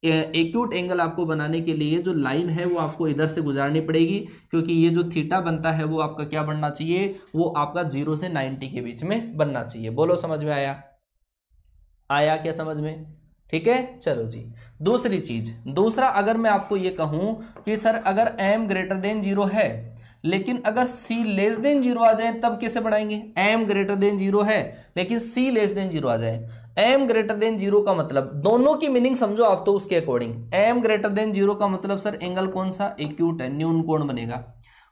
एक्यूट एंगल आपको बनाने के लिए जो लाइन है वो आपको इधर से गुजारनी पड़ेगी क्योंकि ये जो थीटा बनता है वो आपका क्या बनना चाहिए वो आपका जीरो से नाइनटी के बीच में बनना चाहिए बोलो समझ में आया आया क्या समझ में ठीक है चलो जी दूसरी चीज दूसरा अगर मैं आपको ये कहूं कि सर अगर एम ग्रेटर देन जीरो है लेकिन अगर सी लेस देन जीरो आ जाए तब कैसे बढ़ाएंगे एम ग्रेटर देन जीरो है लेकिन सी लेस देन जीरो आ जाए एम ग्रेटर देन जीरो का मतलब दोनों की मीनिंग समझो आप तो उसके according M greater than zero का मतलब सर एंगल कौन सा एक्यूट है न्यून कोण बनेगा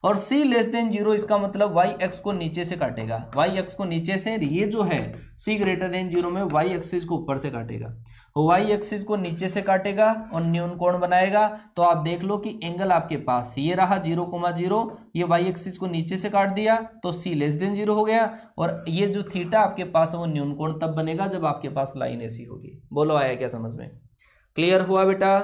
और c लेस देन जीरो इसका मतलब वाई एक्स को नीचे से काटेगा वाई एक्स को नीचे से ये जो है सी ग्रेटर देन जीरो में वाई एक्सिस को ऊपर से काटेगा वाई एक्सिस को नीचे से काटेगा और न्यून कोण बनाएगा तो आप देख लो कि एंगल आपके पास ये रहा जीरो कोमा जीरो ये वाई एक्सिस को नीचे से काट दिया तो सी लेस देन जीरो हो गया और ये जो थीटा आपके पास है वो न्यून कोण तब बनेगा जब आपके पास लाइन ऐसी होगी बोलो आया क्या समझ में क्लियर हुआ बेटा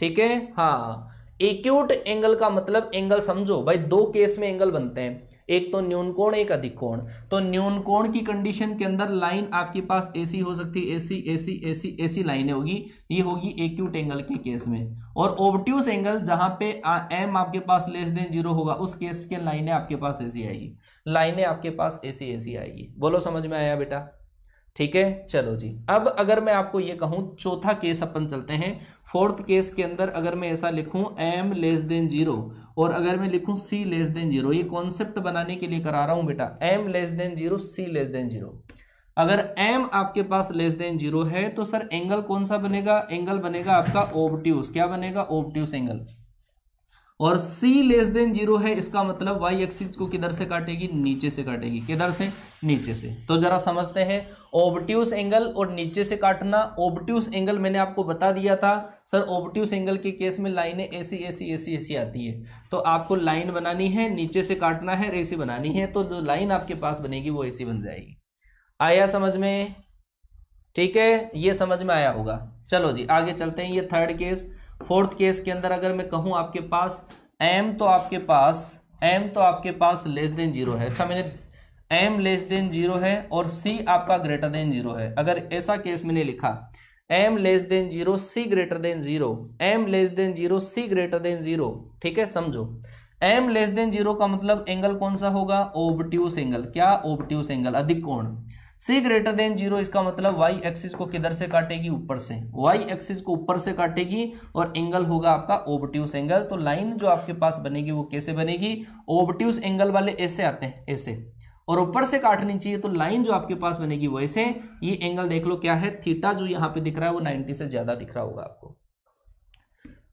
ठीक है हाँ एक्यूट एंगल का मतलब एंगल समझो भाई दो केस में एंगल बनते हैं एक तो न्यून कोण एक अधिक कोण तो न्यून कोण की कंडीशन के अंदर लाइन आपके पास एसी हो सकती है एसी एसी एसी एसी लाइनें होगी ये होगी एक्यूट एंगल के केस में और ओवट्यूस एंगल जहां पे एम आपके पास लेस देन जीरो होगा उस केस के लाइनें आपके पास ऐसी आएगी लाइनें आपके पास ऐसी ऐसी आएगी बोलो समझ में आया बेटा ठीक है चलो जी अब अगर मैं आपको ये कहूँ चौथा केस अपन चलते हैं फोर्थ केस के अंदर अगर मैं ऐसा लिखूँ एम लेस देन जीरो और अगर मैं लिखूँ सी लेस देन जीरो ये कॉन्सेप्ट बनाने के लिए करा रहा हूँ बेटा M less than zero C less than zero अगर एम आपके पास लेस देन जीरो है तो सर एंगल कौन सा बनेगा एंगल बनेगा आपका ओबट्यूस क्या बनेगा ओबट्यूस एंगल और c लेस देन जीरो है इसका मतलब y एक्सिस को किधर से काटेगी नीचे से काटेगी किधर से नीचे से तो जरा समझते हैं ओबट्यूस एंगल और नीचे से काटना ओबट्यूस एंगल मैंने आपको बता दिया था सर ओबट्यूस एंगल के केस में लाइनें ऐसी ऐसी ऐसी ऐसी आती है तो आपको लाइन बनानी है नीचे से काटना है ऐसी बनानी है तो जो लाइन आपके पास बनेगी वो ऐसी बन जाएगी आया समझ में ठीक है ये समझ में आया होगा चलो जी आगे चलते हैं ये थर्ड केस फोर्थ केस के अंदर अगर मैं कहूँ आपके पास एम तो आपके पास एम तो आपके पास लेस देन जीरो है अच्छा मैंने एम लेस देन जीरो है और सी आपका ग्रेटर देन जीरो है अगर ऐसा केस मैंने लिखा M less than zero C greater than zero M less than zero C greater than zero ठीक है समझो एम लेस देन जीरो का मतलब एंगल कौन सा होगा ओबट्यूस एंगल क्या ओबट्यूस एंगल अधिक कोण सी ग्रेटर देन जीरो इसका मतलब वाई एक्सिस को किधर से काटेगी ऊपर से वाई एक्सिस को ऊपर से काटेगी और एंगल होगा आपका ओबट्यूस एंगल तो लाइन जो आपके पास बनेगी वो कैसे बनेगी ओबट्यूस एंगल वाले ऐसे आते हैं ऐसे और ऊपर से काटनी चाहिए तो लाइन जो आपके पास बनेगी वैसे ये एंगल देख लो क्या है थीटा जो यहाँ पे दिख रहा है वो 90 से ज्यादा दिख रहा होगा आपको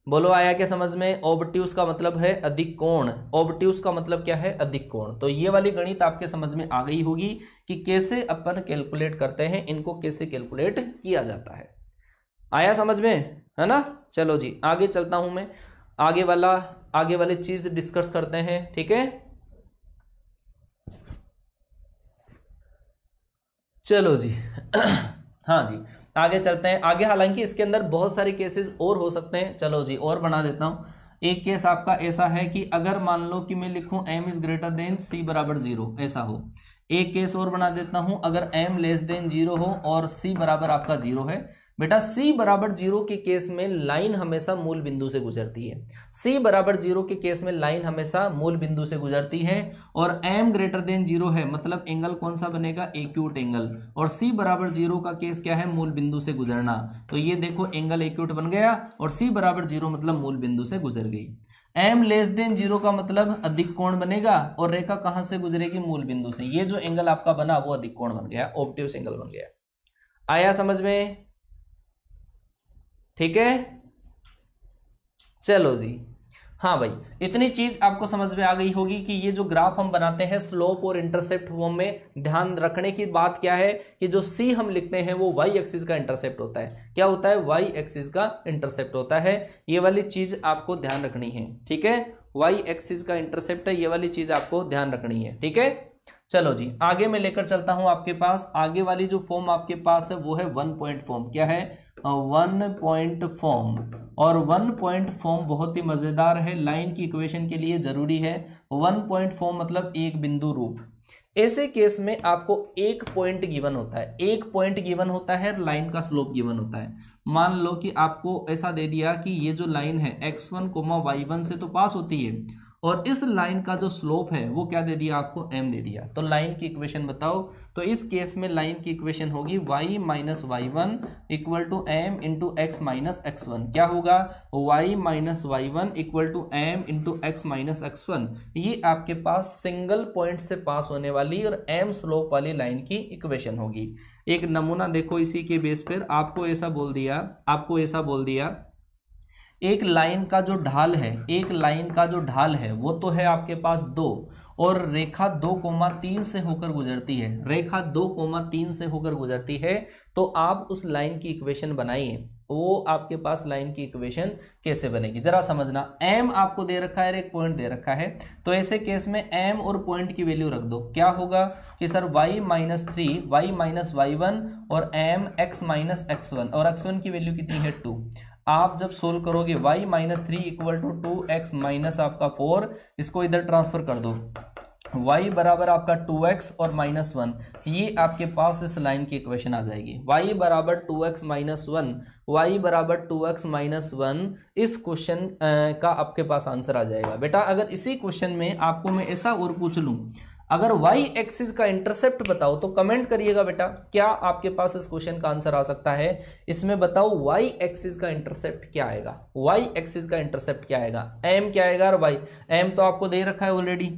बोलो आया क्या समझ में ओबट्यूस का मतलब है अधिक कोण ओबट्यूस का मतलब क्या है अधिक कोण तो ये वाली गणित आपके समझ में आ गई होगी कि कैसे अपन कैलकुलेट करते हैं इनको कैसे कैलकुलेट किया जाता है आया समझ में है ना चलो जी आगे चलता हूं मैं आगे वाला आगे वाली चीज डिस्कस करते हैं ठीक है चलो जी हाँ जी आगे चलते हैं आगे हालांकि इसके अंदर बहुत सारे केसेस और हो सकते हैं चलो जी और बना देता हूँ एक केस आपका ऐसा है कि अगर मान लो कि मैं लिखूं m is greater than c बराबर जीरो ऐसा हो एक केस और बना देता हूं अगर m लेस देन जीरो हो और c बराबर आपका जीरो है बेटा सी बराबर जीरो के केस में लाइन हमेशा मूल बिंदु से गुजरती है सी बराबर जीरो के केस में लाइन हमेशा मूल बिंदु से गुजरती है और एम ग्रेटर देन जीरो है मतलब एंगल कौन सा बनेगा एक्यूट एंगल और सी बराबर जीरो का केस क्या है मूल बिंदु से गुजरना तो ये देखो एंगल एक्यूट बन गया और सी बराबर जीरो मतलब मूल बिंदु से गुजर गई एम लेस देन जीरो का मतलब अधिक कोण बनेगा और रेखा कहां से गुजरेगी मूल बिंदु से ये जो एंगल आपका बना वो अधिक कोण बन गया ऑप्टिव एंगल बन गया आया समझ में ठीक है चलो जी हाँ भाई इतनी चीज आपको समझ में आ गई होगी कि ये जो ग्राफ हम बनाते हैं स्लोप और इंटरसेप्ट फॉर्म में ध्यान रखने की बात क्या है कि जो सी हम लिखते हैं वो वाई एक्सिस का इंटरसेप्ट होता है क्या होता है वाई एक्सिस का इंटरसेप्ट होता है ये वाली चीज आपको ध्यान रखनी है ठीक है वाई एक्सिस का इंटरसेप्ट है ये वाली चीज आपको ध्यान रखनी है ठीक है चलो जी आगे मैं लेकर चलता हूं आपके पास आगे वाली जो फॉर्म आपके पास है वो है वन पॉइंट फॉर्म क्या है वन पॉइंट फॉर्म और वन पॉइंट फॉर्म बहुत ही मज़ेदार है लाइन की इक्वेशन के लिए ज़रूरी है वन पॉइंट फॉर्म मतलब एक बिंदु रूप ऐसे केस में आपको एक पॉइंट गिवन होता है एक पॉइंट गिवन होता है लाइन का स्लोप गिवन होता है मान लो कि आपको ऐसा दे दिया कि ये जो लाइन है x1, वन से तो पास होती है और इस लाइन का जो स्लोप है वो क्या दे दिया आपको एम दे दिया तो लाइन की इक्वेशन बताओ तो इस केस में लाइन की इक्वेशन होगी Y minus Y one equal to M into X minus x one क्या होगा Y minus Y one equal to M into X minus x one ये आपके पास सिंगल पॉइंट से पास होने वाली और एम स्लोप वाली लाइन की इक्वेशन होगी एक नमूना देखो इसी के बेस पर आपको ऐसा बोल दिया आपको ऐसा बोल दिया एक लाइन का जो ढाल है एक लाइन का जो ढाल है वो तो है आपके पास दो और रेखा दो कोमा तीन से होकर गुजरती है रेखा दो कोमा तीन से होकर गुजरती है तो आप उस लाइन की इक्वेशन बनाइए वो आपके पास लाइन की इक्वेशन कैसे बनेगी जरा समझना एम आपको दे रखा है एक पॉइंट दे रखा है तो ऐसे केस में एम और पॉइंट की वैल्यू रख दो क्या होगा कि sir Y minus three Y minus Y one और M X minus x one और एक्स वन की वैल्यू कितनी है टू आप जब सोल्व करोगे Y minus three equal to two x minus आपका फोर इसको इधर ट्रांसफर कर दो y बराबर आपका 2x और माइनस वन ये आपके पास इस लाइन की इक्वेशन आ जाएगी y बराबर 2x X minus one Y बराबर टू एक्स माइनस वन इस क्वेश्चन का आपके पास आंसर आ जाएगा बेटा अगर इसी क्वेश्चन में आपको मैं ऐसा और पूछ लूँ अगर वाई एक्सिस का इंटरसेप्ट बताओ तो कमेंट करिएगा बेटा क्या आपके पास इस क्वेश्चन का आंसर आ सकता है इसमें बताओ वाई एक्सिस का इंटरसेप्ट क्या आएगा वाई एक्सिस का इंटरसेप्ट क्या आएगा एम क्या आएगा और वाई एम तो आपको दे रखा है ऑलरेडी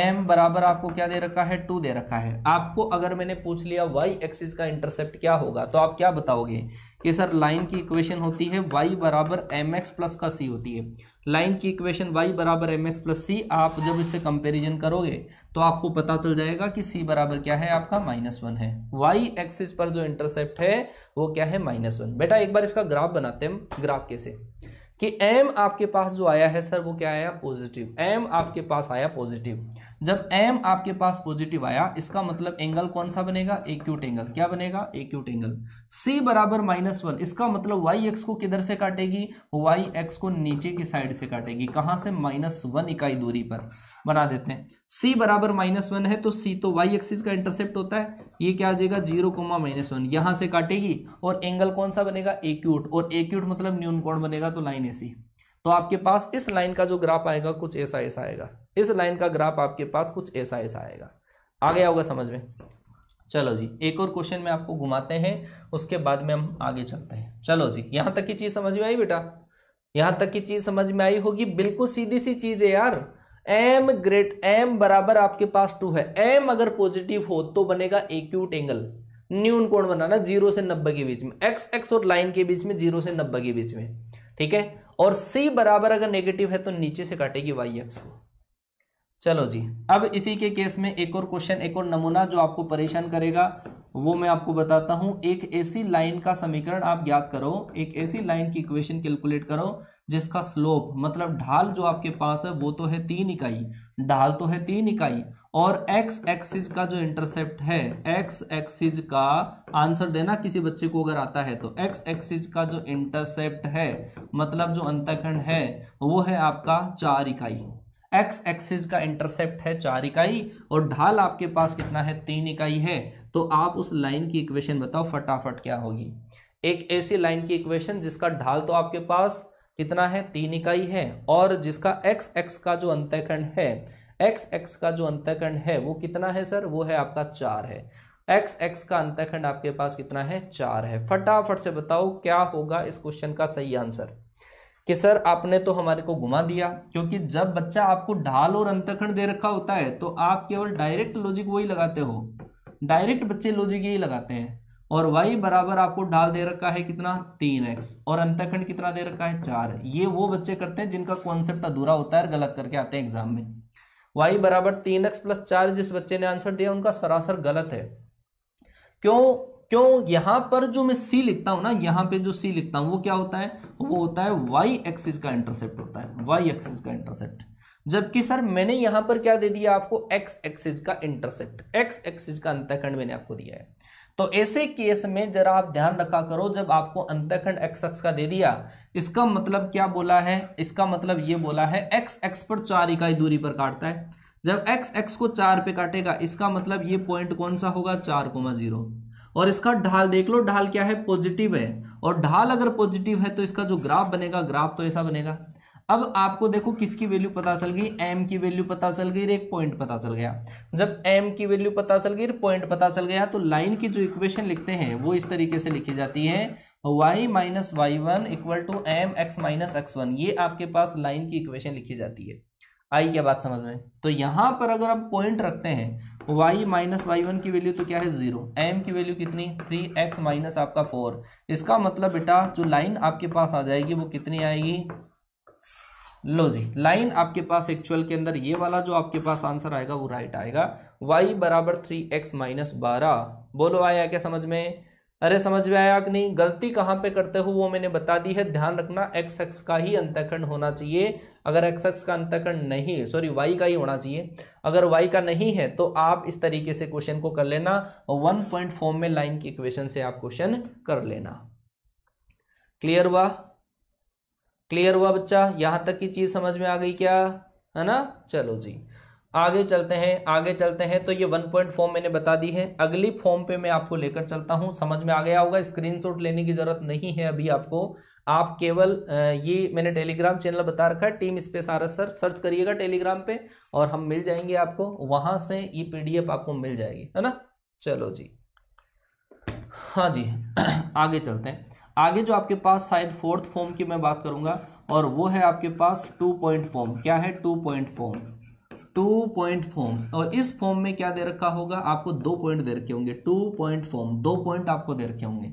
एम बराबर आपको क्या दे रखा है टू दे रखा है आपको अगर मैंने पूछ लिया वाई एक्सिस का इंटरसेप्ट क्या होगा तो आप क्या बताओगे कि सर लाइन की इक्वेशन होती है वाई बराबर एम एक्स प्लस का सी होती है लाइन की इक्वेशन वाई बराबर एम एक्स प्लस सी आप जब इससे कंपेरिजन करोगे तो आपको पता चल जाएगा कि सी बराबर क्या है आपका माइनस वन है वाई एक्सिस पर जो इंटरसेप्ट है वो क्या है माइनस वन बेटा एक बार इसका ग्राफ बनाते हैं ग्राफ कैसे कि m आपके पास जो आया है सर वो क्या आया पॉजिटिव m आपके पास आया पॉजिटिव जब एम आपके पास पॉजिटिव आया इसका मतलब एंगल कौन सा बनेगा एक्यूट एंगल क्या बनेगा एक्यूट एंगल सी बराबर माइनस वन इसका मतलब वाई एक्स को किधर से काटेगी वाई एक्स को नीचे की साइड से काटेगी कहां से माइनस वन इकाई दूरी पर बना देते हैं सी बराबर माइनस वन है तो सी तो वाई एक्सिस का इंटरसेप्ट होता है ये क्या आ जाएगा जीरो कोमा माइनस वन यहां से काटेगी और एंगल कौन सा बनेगा एक्यूट और एक्यूट मतलब न्यून कोण बनेगा तो लाइन ऐसी तो आपके पास इस लाइन का जो ग्राफ आएगा कुछ ऐसा ऐसा आएगा इस लाइन का ग्राफ आपके पास कुछ ऐसा ऐसा आएगा आ गया होगा समझ में चलो जी एक और क्वेश्चन में आपको घुमाते हैं उसके बाद में हम आगे चलते हैं चलो जी यहाँ तक की चीज़ समझ में आई बेटा यहाँ तक की चीज़ समझ में आई होगी बिल्कुल सीधी सी चीज़ है यार एम ग्रेट एम बराबर आपके पास टू है एम अगर पॉजिटिव हो तो बनेगा एक्यूट एंगल न्यून कोण बनाना जीरो से नब्बे के बीच में एक्स एक्स और लाइन के बीच में जीरो से नब्बे के बीच में ठीक है और सी बराबर अगर नेगेटिव है तो नीचे से काटेगी वाई एक्स को चलो जी अब इसी के केस में एक और क्वेश्चन एक और नमूना जो आपको परेशान करेगा वो मैं आपको बताता हूं एक ऐसी लाइन का समीकरण आप ज्ञात करो एक ऐसी लाइन की इक्वेशन कैलकुलेट करो जिसका स्लोप मतलब ढाल जो आपके पास है वो तो है तीन इकाई ढाल तो है तीन इकाई और एक्स एक्सिस का जो इंटरसेप्ट है एक्स एक्सिस का आंसर देना किसी बच्चे को अगर आता है तो एक्स एक्सिस का जो इंटरसेप्ट है मतलब जो अंतखंड है वो है आपका चार इकाई एक्स एक्सिस का इंटरसेप्ट है चार इकाई और ढाल आपके पास कितना है तीन इकाई है तो आप उस लाइन की इक्वेशन बताओ फटाफट क्या होगी एक ऐसी लाइन की इक्वेशन जिसका ढाल तो आपके पास कितना है तीन इकाई है और जिसका एक्स एक्स का जो अंतखंड है एक्स एक्स का जो अंतखंड है वो कितना है सर वो है आपका चार है एक्स एक्स का अंतखंड आपके पास कितना है चार है फटाफट से बताओ क्या होगा इस क्वेश्चन का सही आंसर कि सर आपने तो हमारे को घुमा दिया क्योंकि जब बच्चा आपको ढाल और अंतखंड दे रखा होता है तो आप केवल डायरेक्ट लॉजिक वही लगाते हो डायरेक्ट बच्चे लॉजिक यही लगाते हैं और वाई बराबर आपको ढाल दे रखा है कितना तीन एक्स और अंतखंड कितना दे रखा है चार ये वो बच्चे करते हैं जिनका कॉन्सेप्ट अधूरा होता है गलत करके आते हैं एग्जाम में वाई बराबर तीन एक्स प्लस चार जिस बच्चे ने आंसर दिया उनका सरासर गलत है क्यों क्यों यहां पर जो मैं सी लिखता हूं ना यहां पे जो सी लिखता हूं वो क्या होता है वो होता है वाई एक्सिस का इंटरसेप्ट होता है वाई एक्सिस का इंटरसेप्ट जबकि सर मैंने यहां पर क्या दे दिया आपको एक्स एक्सिस का इंटरसेप्ट एक्स एक्सिस का अंतखंड मैंने आपको दिया है तो ऐसे केस में जरा आप ध्यान रखा करो जब आपको अंतखंड एक्स एक्स का दे दिया इसका मतलब क्या बोला है इसका मतलब ये बोला है एक्स एक्स पर चार इकाई दूरी पर काटता है जब एक्स एक्स को चार पे काटेगा इसका मतलब ये पॉइंट कौन सा होगा चार कोमा जीरो और इसका ढाल देख लो ढाल क्या है पॉजिटिव है और ढाल अगर पॉजिटिव है तो इसका जो ग्राफ बनेगा ग्राफ तो ऐसा बनेगा अब आपको देखो किसकी वैल्यू पता चल गई एम की वैल्यू पता चल गई एक पॉइंट पता चल गया जब एम की वैल्यू पता चल गई पॉइंट पता चल गया तो लाइन की जो इक्वेशन लिखते हैं वो इस तरीके से लिखी जाती है y minus Y one equal to M X minus x one ये आपके पास लाइन की इक्वेशन लिखी जाती है आई क्या बात समझ में तो यहाँ पर अगर आप पॉइंट रखते हैं y माइनस वाई वन की वैल्यू तो क्या है जीरो m की वैल्यू कितनी थ्री एक्स माइनस आपका फोर इसका मतलब बेटा जो लाइन आपके पास आ जाएगी वो कितनी आएगी लो जी लाइन आपके पास एक्चुअल के अंदर ये वाला जो आपके पास आंसर आएगा वो राइट आएगा वाई बराबर थ्री एक्स माइनस बारह बोलो आया क्या समझ में अरे समझ में आया कि नहीं गलती कहाँ पे करते हो वो मैंने बता दी है ध्यान रखना एक्स एक्स का ही अंतकरण होना चाहिए अगर एक्स एक्स का अंतकरण नहीं सॉरी वाई का ही होना चाहिए अगर वाई का नहीं है तो आप इस तरीके से क्वेश्चन को कर लेना और वन पॉइंट फॉर्म में लाइन की इक्वेशन से आप क्वेश्चन कर लेना क्लियर हुआ क्लियर हुआ बच्चा यहाँ तक की चीज़ समझ में आ गई क्या है ना चलो जी आगे चलते हैं आगे चलते हैं तो ये वन पॉइंट फॉर्म मैंने बता दी है अगली फॉर्म पे मैं आपको लेकर चलता हूँ समझ में आ गया होगा स्क्रीनशॉट लेने की जरूरत नहीं है अभी आपको आप केवल ये मैंने टेलीग्राम चैनल बता रखा है team space R sir search करिएगा टेलीग्राम पे और हम मिल जाएंगे आपको वहां से ये पीडीएफ आपको मिल जाएगी है ना चलो जी हाँ जी आगे चलते हैं आगे जो आपके पास शायद फोर्थ फॉर्म की मैं बात करूंगा और वो है आपके पास टू पॉइंट फॉर्म क्या है two point form two point form और इस फॉर्म में क्या दे रखा होगा आपको दो पॉइंट दे रखे होंगे टू पॉइंट फॉर्म दो पॉइंट आपको दे रखे होंगे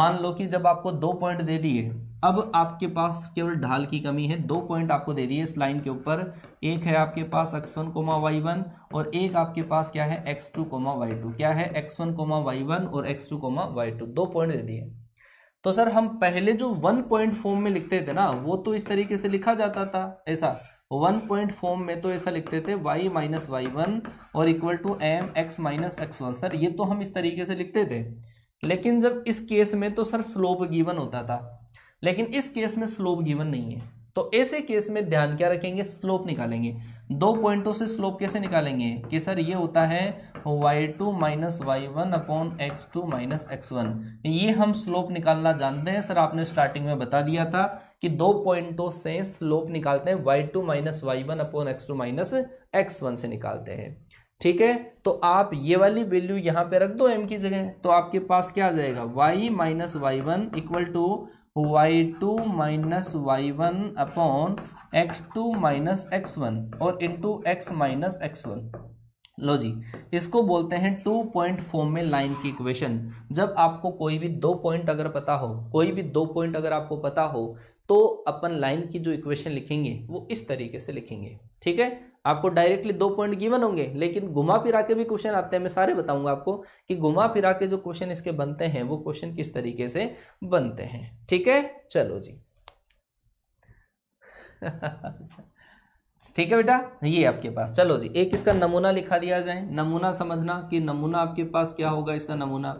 मान लो कि जब आपको दो पॉइंट दे दिए अब आपके पास केवल ढाल की कमी है दो पॉइंट आपको दे दिए इस लाइन के ऊपर एक है आपके पास X one comma Y one और एक आपके पास क्या है X two comma Y two क्या है X one comma Y one और x two comma Y two दो पॉइंट दे दिए तो सर हम पहले जो वन पॉइंट फॉर्म में लिखते थे ना वो तो इस तरीके से लिखा जाता था ऐसा वन पॉइंट फॉर्म में तो ऐसा लिखते थे y माइनस वाई वन और equal to M X minus x one sir ये तो हम इस तरीके से लिखते थे लेकिन जब इस केस में तो सर स्लोप गिवन होता था लेकिन इस केस में स्लोप गिवन नहीं है तो ऐसे केस में ध्यान क्या रखेंगे स्लोप निकालेंगे दो पॉइंटों से स्लोप कैसे निकालेंगे कि सर ये होता है y2 two minus Y one upon x two minus x one ये हम स्लोप निकालना जानते हैं सर आपने स्टार्टिंग में बता दिया था कि दो पॉइंटों से स्लोप निकालते हैं Y two minus Y one upon x two minus x one से निकालते हैं ठीक है तो आप ये वाली वैल्यू यहां पे रख दो एम की जगह तो आपके पास क्या आ जाएगा Y minus Y one equal to Y two minus Y one upon x two minus x one और into X minus x one लो जी इसको बोलते हैं टू पॉइंट फॉर्म में लाइन की इक्वेशन जब आपको कोई भी दो पॉइंट अगर पता हो कोई भी दो पॉइंट अगर आपको पता हो तो अपन लाइन की जो इक्वेशन लिखेंगे वो इस तरीके से लिखेंगे ठीक है आपको डायरेक्टली दो पॉइंट गिवन होंगे लेकिन घुमा फिरा के भी क्वेश्चन आते हैं मैं सारे बताऊंगा आपको कि घुमा फिरा के जो क्वेश्चन इसके बनते हैं वो क्वेश्चन किस तरीके से बनते हैं ठीक है चलो जी ठीक है बेटा ये आपके पास चलो जी एक इसका नमूना लिखा दिया जाए नमूना समझना कि नमूना आपके पास क्या होगा इसका नमूना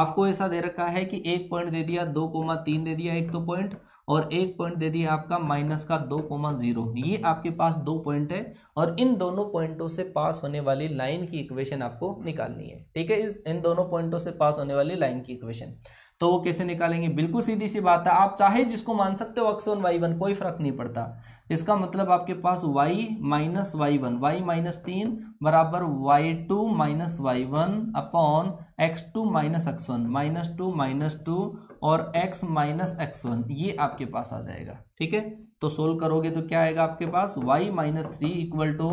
आपको ऐसा दे रखा है कि एक पॉइंट दे दिया दो कोमा तीन दे दिया एक तो पॉइंट और एक पॉइंट दे दिया आपका माइनस का दो कोमा जीरो ये आपके पास दो पॉइंट है और इन दोनों पॉइंटों से पास होने वाली लाइन की इक्वेशन आपको निकालनी है ठीक है इस इन दोनों पॉइंटों से पास होने वाली लाइन की इक्वेशन तो वो कैसे निकालेंगे बिल्कुल सीधी सी बात है आप चाहे जिसको मान सकते हो एक्स वन वाई वन कोई फर्क नहीं पड़ता इसका मतलब आपके पास y minus Y one Y minus तीन बराबर Y two minus Y one upon x two minus x one minus two minus two और x माइनस एक्स वन ये आपके पास आ जाएगा ठीक है तो सोल्व करोगे तो क्या आएगा आपके पास y minus three equal to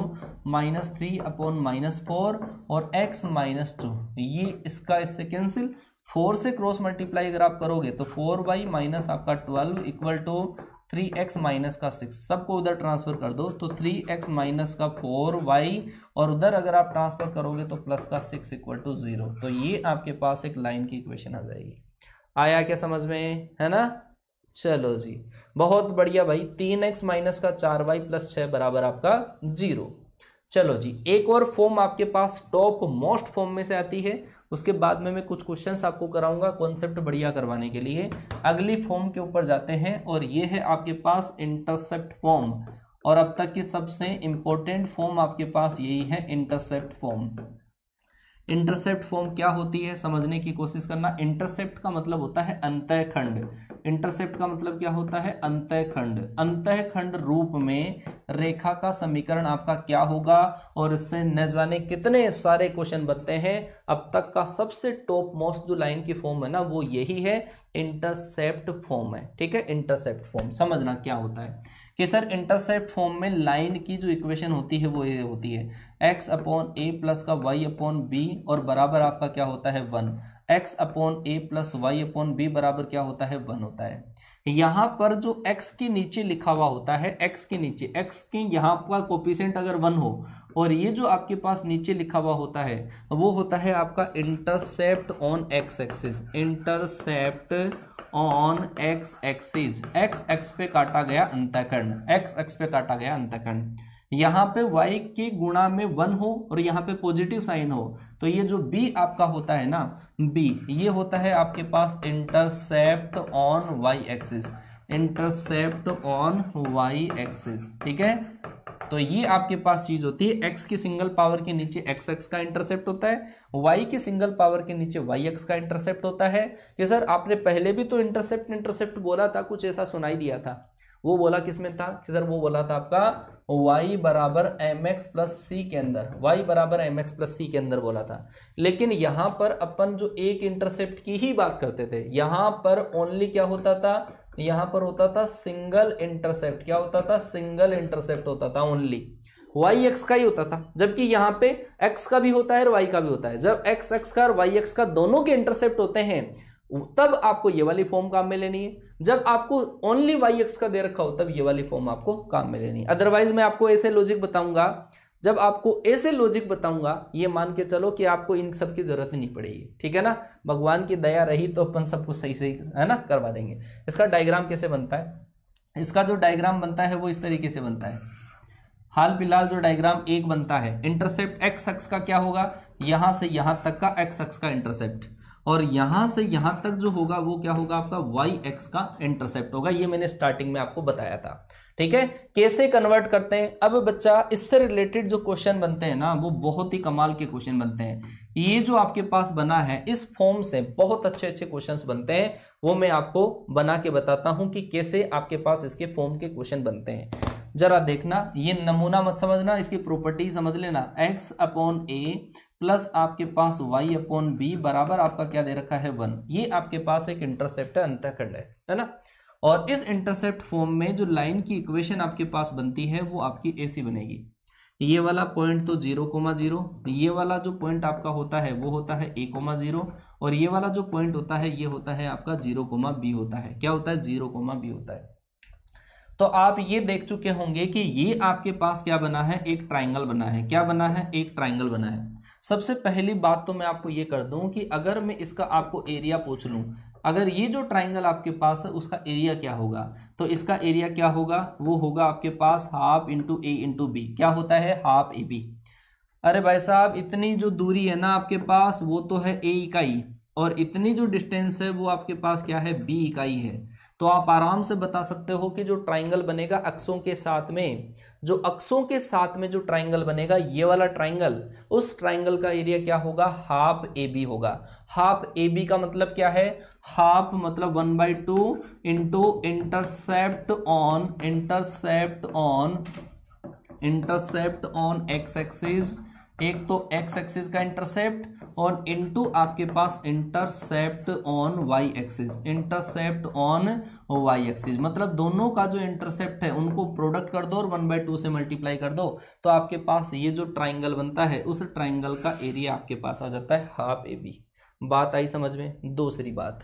minus three upon minus four और x माइनस टू ये इसका इससे कैंसिल फोर से क्रॉस मल्टीप्लाई अगर आप करोगे तो फोर वाई माइनस आपका twelve equal to three X minus का सिक्स सबको उधर ट्रांसफर कर दो तो थ्री एक्स माइनस का फोर वाई और उधर अगर आप ट्रांसफर करोगे तो प्लस का सिक्स इक्वल टू जीरो तो ये आपके पास एक लाइन की इक्वेशन आ जाएगी आया क्या समझ में है ना चलो जी बहुत बढ़िया भाई तीन एक्स माइनस का चार वाई प्लस छः बराबर आपका जीरो चलो जी एक और फॉर्म आपके पास टॉप मोस्ट फॉर्म में से आती है उसके बाद में मैं कुछ क्वेश्चंस आपको कराऊंगा कॉन्सेप्ट बढ़िया करवाने के लिए अगली फॉर्म के ऊपर जाते हैं और ये है आपके पास इंटरसेप्ट फॉर्म और अब तक की सबसे इंपॉर्टेंट फॉर्म आपके पास यही है इंटरसेप्ट फॉर्म इंटरसेप्ट फॉर्म क्या होती है समझने की कोशिश करना इंटरसेप्ट का मतलब होता है अंत खंड इंटरसेप्ट का मतलब क्या होता है अंत खंड अंत खंड रूप में रेखा का समीकरण आपका क्या होगा और इससे न जाने कितने सारे क्वेश्चन बनते हैं अब तक का सबसे टॉप मोस्ट जो लाइन की फॉर्म है ना वो यही है इंटरसेप्ट फॉर्म है ठीक है इंटरसेप्ट फॉर्म समझना क्या होता है कि सर इंटरसेप्ट फॉर्म में लाइन की जो इक्वेशन होती है वो ये होती है एक्स अपॉन ए प्लस का वाई अपॉन बी और बराबर आपका क्या होता है one X upon A plus Y upon B बराबर क्या होता है वन होता है यहाँ पर जो x के नीचे लिखा हुआ होता है x के नीचे x के यहाँ का कोपिसेंट अगर वन हो और ये जो आपके पास नीचे लिखा हुआ होता है वो होता है आपका intercept on x axis intercept on x axis X x पे काटा गया अंतकर्ण एक्स एक्स पे काटा गया अंतकर्ण यहाँ पे y के गुणा में वन हो और यहाँ पे पॉजिटिव साइन हो तो ये जो b आपका होता है ना b ये होता है आपके पास intercept on y axis intercept on y axis ठीक है तो ये आपके पास चीज होती है x की सिंगल पावर के नीचे एक्स एक्स का इंटरसेप्ट होता है y की सिंगल पावर के नीचे y एक्स का इंटरसेप्ट होता है कि सर आपने पहले भी तो इंटरसेप्ट इंटरसेप्ट बोला था कुछ ऐसा सुनाई दिया था वो बोला किसमें था कि सर वो बोला था आपका y बराबर एम एक्स प्लस सी के अंदर y बराबर एम एक्स प्लस सी के अंदर बोला था लेकिन यहाँ पर अपन जो एक इंटरसेप्ट की ही बात करते थे यहाँ पर ओनली क्या होता था यहाँ पर होता था सिंगल इंटरसेप्ट क्या होता था सिंगल इंटरसेप्ट होता था ओनली वाई एक्स का ही होता था जबकि यहाँ पे एक्स का भी होता है और वाई का भी होता है जब एक्स एक्स का और वाई एक्स का दोनों के इंटरसेप्ट होते हैं तब आपको ये वाली फॉर्म काम में लेनी है जब आपको ओनली वाई एक्स का दे रखा हो तब ये वाली फॉर्म आपको काम में लेनी है अदरवाइज मैं आपको ऐसे लॉजिक बताऊंगा जब आपको ऐसे लॉजिक बताऊंगा ये मान के चलो कि आपको इन सब की जरूरत नहीं पड़ेगी ठीक है ना भगवान की दया रही तो अपन सबको सही सही है ना करवा देंगे इसका डायग्राम कैसे बनता है इसका जो डायग्राम बनता है वो इस तरीके से बनता है हाल फिलहाल जो डायग्राम एक बनता है इंटरसेप्ट एक्स अक्स का क्या होगा यहां से यहां तक का एक्स अक्स का इंटरसेप्ट और यहाँ से यहां तक जो होगा वो क्या होगा आपका वाई एक्स का इंटरसेप्ट होगा ये मैंने स्टार्टिंग में आपको बताया था ठीक है कैसे कन्वर्ट करते हैं अब बच्चा इससे रिलेटेड जो क्वेश्चन बनते हैं ना वो बहुत ही कमाल के क्वेश्चन बनते हैं ये जो आपके पास बना है इस फॉर्म से बहुत अच्छे अच्छे क्वेश्चंस बनते हैं वो मैं आपको बना के बताता हूं कि कैसे आपके पास इसके फॉर्म के क्वेश्चन बनते हैं जरा देखना ये नमूना मत समझना इसकी प्रॉपर्टी समझ लेना एक्स अपॉन ए प्लस आपके पास वाई अपॉन बी बराबर आपका क्या दे रखा है वन ये आपके पास एक इंटरसेप्ट है अंतखंड है है ना और इस इंटरसेप्ट फॉर्म में जो लाइन की इक्वेशन आपके पास बनती है वो आपकी एसी बनेगी ये वाला पॉइंट तो जीरो कोमा जीरो ये वाला जो पॉइंट आपका होता है वो होता है ए कोमा जीरो और ये वाला जो पॉइंट होता है ये होता है आपका जीरो कोमा बी होता है क्या होता है जीरो कोमा बी होता है तो आप ये देख चुके होंगे कि ये आपके पास क्या बना है एक ट्राइंगल बना है क्या बना है एक ट्राइंगल बना है सबसे पहली बात तो मैं आपको ये कर दूं कि अगर मैं इसका आपको एरिया पूछ लूँ अगर ये जो ट्राइंगल आपके पास है उसका एरिया क्या होगा तो इसका एरिया क्या होगा वो होगा आपके पास half into A into B क्या होता है हाफ ए बी अरे भाई साहब इतनी जो दूरी है ना आपके पास वो तो है ए इकाई और इतनी जो डिस्टेंस है वो आपके पास क्या है बी इकाई है तो आप आराम से बता सकते हो कि जो ट्राइंगल बनेगा अक्सों के साथ में जो अक्सों के साथ में जो ट्राइंगल बनेगा ये वाला ट्राइंगल उस ट्राइंगल का एरिया क्या होगा हाफ ए बी होगा हाफ ए बी का मतलब क्या है हाफ मतलब one by two into intercept on intercept on intercept on x axis एक तो एक्स एक्सिस का इंटरसेप्ट और इंटू आपके पास intercept on Y axis intercept on और वाई एक्सिस मतलब दोनों का जो इंटरसेप्ट है उनको प्रोडक्ट कर दो और वन बाई टू से मल्टीप्लाई कर दो तो आपके पास ये जो ट्राइंगल बनता है उस ट्राइंगल का एरिया आपके पास आ जाता है हाफ ए बी बात आई समझ में दूसरी बात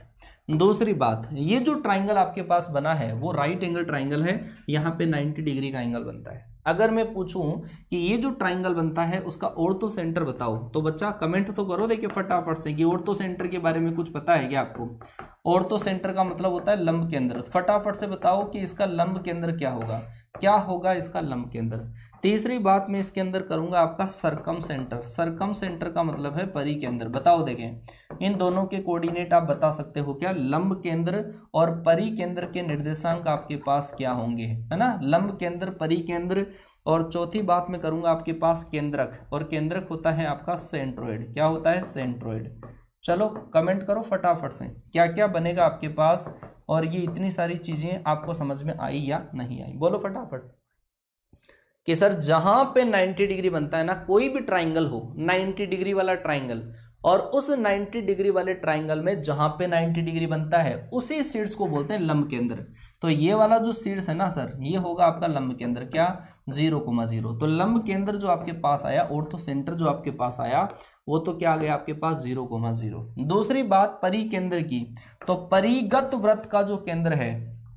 दूसरी बात ये जो ट्राइंगल आपके पास बना है वो राइट एंगल ट्राइंगल है यहाँ पे नाइन्टी डिग्री का एंगल बनता है अगर मैं पूछूं कि ये जो ट्राइंगल बनता है उसका ओर्थो तो सेंटर बताओ तो बच्चा कमेंट तो करो देखिए फटाफट से कि ओर्थो तो सेंटर के बारे में कुछ पता है क्या आपको ओर्थो तो सेंटर का मतलब होता है लंब केंद्र फटाफट से बताओ कि इसका लंब केंद्र क्या होगा क्या होगा इसका लंब केंद्र तीसरी बात मैं इसके अंदर करूंगा आपका सरकम सेंटर सरकम सेंटर का मतलब है परी केंद्र बताओ देखें इन दोनों के कोऑर्डिनेट आप बता सकते हो क्या लंब केंद्र और परी केंद्र के निर्देशांक आपके पास क्या होंगे है ना लंब केंद्र परी केंद्र और चौथी बात मैं करूंगा आपके पास केंद्रक और केंद्रक होता है आपका सेंट्रोइड क्या होता है सेंट्रोइड चलो कमेंट करो फटाफट से क्या क्या बनेगा आपके पास और ये इतनी सारी चीज़ें आपको समझ में आई या नहीं आई बोलो फटाफट कि सर जहां पे 90 डिग्री बनता है ना कोई भी ट्राइंगल हो 90 डिग्री वाला ट्राइंगल और उस 90 डिग्री वाले ट्राइंगल में जहां पे 90 डिग्री बनता है उसी सीड्स को बोलते हैं लंब केंद्र तो ये वाला जो सीड्स है ना सर ये होगा आपका लंब केंद्र क्या जीरो कोमा जीरो तो लंब केंद्र जो आपके पास आया और तो सेंटर जो आपके पास आया वो तो क्या आ गया आपके पास जीरो कोमा जीरो दूसरी बात परिकेंद्र की तो परिगत व्रत का जो केंद्र है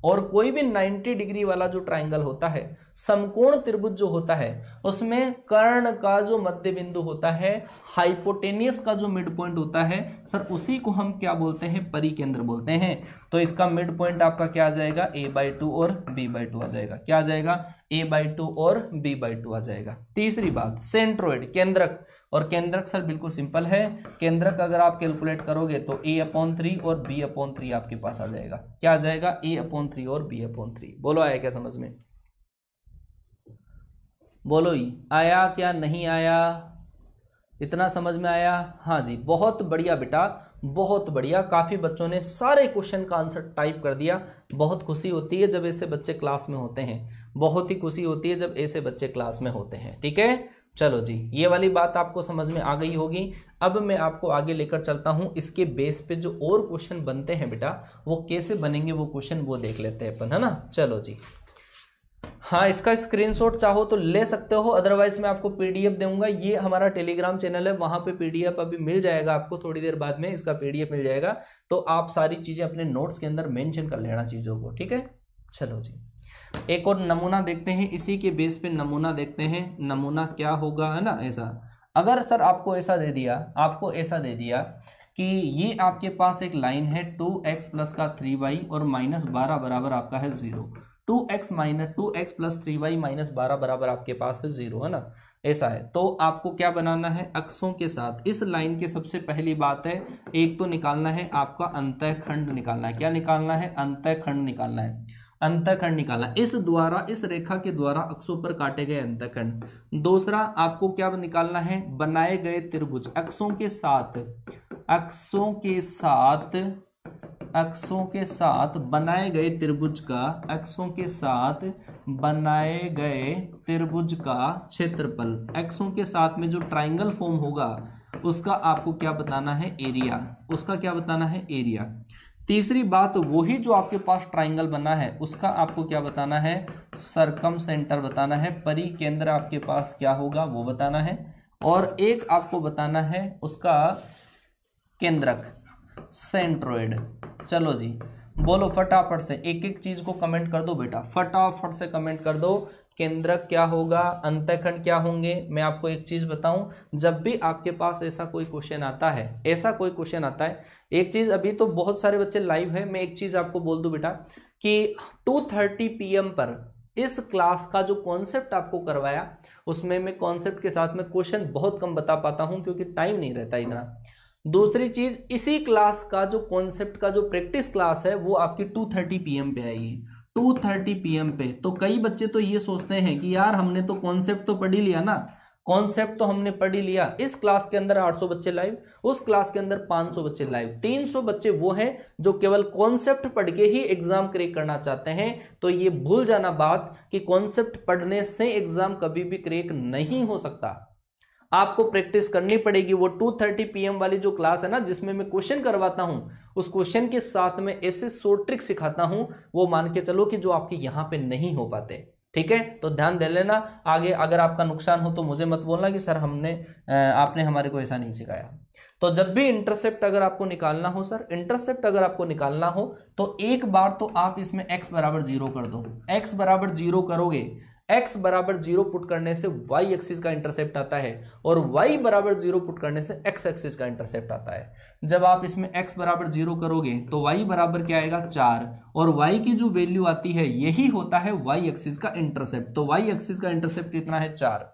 और कोई भी 90 डिग्री वाला जो ट्राइंगल होता है समकोण त्रिभुज जो होता है उसमें कर्ण का जो मध्य बिंदु होता है हाइपोटेनियस का जो मिड पॉइंट होता है सर उसी को हम क्या बोलते हैं परिकेंद्र बोलते हैं तो इसका मिड पॉइंट आपका क्या आ जाएगा ए बाई टू और बी बाई टू आ जाएगा क्या आ जाएगा ए बाई टू और बी बाई टू आ जाएगा तीसरी बात सेंट्रोइड केंद्रक और केंद्रक सर बिल्कुल सिंपल है केंद्रक अगर आप कैलकुलेट करोगे तो ए अपॉन थ्री और बी अपॉन थ्री आपके पास आ जाएगा क्या आ जाएगा ए अपॉन थ्री और बी अपॉन थ्री बोलो आया क्या समझ में बोलो ही आया क्या नहीं आया इतना समझ में आया हाँ जी बहुत बढ़िया बेटा बहुत बढ़िया काफ़ी बच्चों ने सारे क्वेश्चन का आंसर टाइप कर दिया बहुत खुशी होती है जब ऐसे बच्चे क्लास में होते हैं बहुत ही खुशी होती है जब ऐसे बच्चे क्लास में होते हैं ठीक है चलो जी ये वाली बात आपको समझ में आ गई होगी अब मैं आपको आगे लेकर चलता हूँ इसके बेस पे जो और क्वेश्चन बनते हैं बेटा वो कैसे बनेंगे वो क्वेश्चन वो देख लेते हैं अपन है ना चलो जी हाँ इसका स्क्रीनशॉट चाहो तो ले सकते हो अदरवाइज मैं आपको पीडीएफ दूंगा ये हमारा टेलीग्राम चैनल है वहाँ पे पीडीएफ अभी मिल जाएगा आपको थोड़ी देर बाद में इसका पीडीएफ मिल जाएगा तो आप सारी चीज़ें अपने नोट्स के अंदर मेंशन कर लेना चीज़ों को ठीक है चलो जी एक और नमूना देखते हैं इसी के बेस पे नमूना देखते हैं नमूना क्या होगा है ना ऐसा अगर सर आपको ऐसा दे दिया आपको ऐसा दे दिया कि ये आपके पास एक लाइन है टू एक्स प्लस का थ्री वाई और माइनस बारह बराबर आपका है zero two x minus two x plus three Y minus बारह बराबर आपके पास है ज़ीरो है ना ऐसा है तो आपको क्या बनाना है अक्सों के साथ इस लाइन की सबसे पहली बात है एक तो निकालना है आपका अंतःखंड खंड निकालना है क्या निकालना है अंतःखंड खंड निकालना है अंतखंड निकालना इस द्वारा इस रेखा के द्वारा अक्षों पर काटे गए अंतखंड दूसरा आपको क्या निकालना है बनाए गए त्रिभुज अक्षों के साथ अक्षों के साथ अक्षों के साथ बनाए गए त्रिभुज का अक्षों के साथ बनाए गए त्रिभुज का क्षेत्रफल अक्षों के साथ में जो ट्राइंगल फॉर्म होगा उसका आपको क्या बताना है एरिया उसका क्या बताना है एरिया तीसरी बात वही जो आपके पास ट्राइंगल बना है उसका आपको क्या बताना है सरकम सेंटर बताना है परी केंद्र आपके पास क्या होगा वो बताना है और एक आपको बताना है उसका केंद्रक सेंट्रोइड चलो जी बोलो फटाफट से एक एक चीज़ को कमेंट कर दो बेटा फटाफट से कमेंट कर दो केंद्रक क्या होगा अंतखंड क्या होंगे मैं आपको एक चीज़ बताऊं जब भी आपके पास ऐसा कोई क्वेश्चन आता है ऐसा कोई क्वेश्चन आता है एक चीज़ अभी तो बहुत सारे बच्चे लाइव है मैं एक चीज़ आपको बोल दूं बेटा कि 2:30 थर्टी पर इस क्लास का जो कॉन्सेप्ट आपको करवाया उसमें मैं कॉन्सेप्ट के साथ में क्वेश्चन बहुत कम बता पाता हूँ क्योंकि टाइम नहीं रहता इतना दूसरी चीज़ इसी क्लास का जो कॉन्सेप्ट का जो प्रैक्टिस क्लास है वो आपकी टू थर्टी पे आएगी टू थर्टी पीएम पे तो कई बच्चे तो ये सोचते हैं कि यार हमने तो कॉन्सेप्ट तो पढ़ ही लिया ना कॉन्सेप्ट तो हमने पढ़ ही लिया इस क्लास के अंदर 800 बच्चे लाइव उस क्लास के अंदर 500 बच्चे लाइव 300 बच्चे वो हैं जो केवल कॉन्सेप्ट पढ़ के ही एग्जाम क्रेक करना चाहते हैं तो ये भूल जाना बात कि कॉन्सेप्ट पढ़ने से एग्जाम कभी भी क्रेक नहीं हो सकता आपको प्रैक्टिस करनी पड़ेगी वो टू थर्टी पीएम वाली जो क्लास है ना जिसमें मैं क्वेश्चन करवाता हूँ उस क्वेश्चन के साथ में ऐसे सो ट्रिक सिखाता हूँ वो मान के चलो कि जो आपके यहाँ पे नहीं हो पाते ठीक है तो ध्यान दे लेना आगे अगर आपका नुकसान हो तो मुझे मत बोलना कि सर हमने आपने हमारे को ऐसा नहीं सिखाया तो जब भी इंटरसेप्ट अगर आपको निकालना हो सर इंटरसेप्ट अगर आपको निकालना हो तो एक बार तो आप इसमें x बराबर जीरो कर दो x बराबर जीरो करोगे x बराबर जीरो पुट करने से y एक्सिस का इंटरसेप्ट आता है और y बराबर जीरो पुट करने से x एक्सिस का इंटरसेप्ट आता है जब आप इसमें x बराबर जीरो करोगे तो y बराबर क्या आएगा चार और y की जो वैल्यू आती है यही होता है y एक्सिस का इंटरसेप्ट तो y एक्सिस का इंटरसेप्ट कितना है चार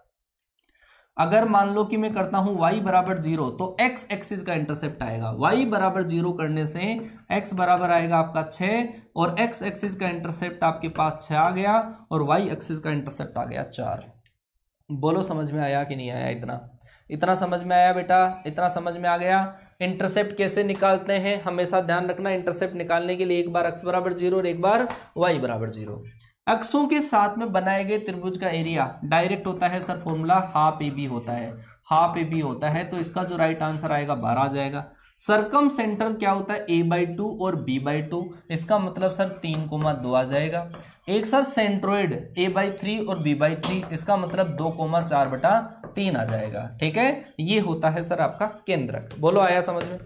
अगर मान लो कि मैं करता हूं y बराबर जीरो तो x एक्सिस का इंटरसेप्ट आएगा y बराबर जीरो करने से x बराबर आएगा आपका छ और x एक्सिस का इंटरसेप्ट आपके पास छ आ गया और y एक्सिस का इंटरसेप्ट आ गया चार बोलो समझ में आया कि नहीं आया इतना इतना समझ में आया बेटा इतना समझ में आ गया इंटरसेप्ट कैसे निकालते हैं हमेशा ध्यान रखना इंटरसेप्ट निकालने के लिए एक बार एक्स बराबर जीरो और एक बार वाई बराबर जीरो अक्षों के साथ में बनाए गए त्रिभुज का एरिया डायरेक्ट होता है sir formula half A B होता है हाफ ए बी होता है तो इसका जो राइट आंसर आएगा बारह आ जाएगा सरकम सेंटर क्या होता है ए बाई टू और बी बाई टू इसका मतलब सर तीन कोमा दो आ जाएगा एक sir centroid A by three और बी बाई थ्री इसका मतलब दो कोमा चार बटा तीन आ जाएगा ठीक है ये होता है सर आपका केंद्रक बोलो आया समझ में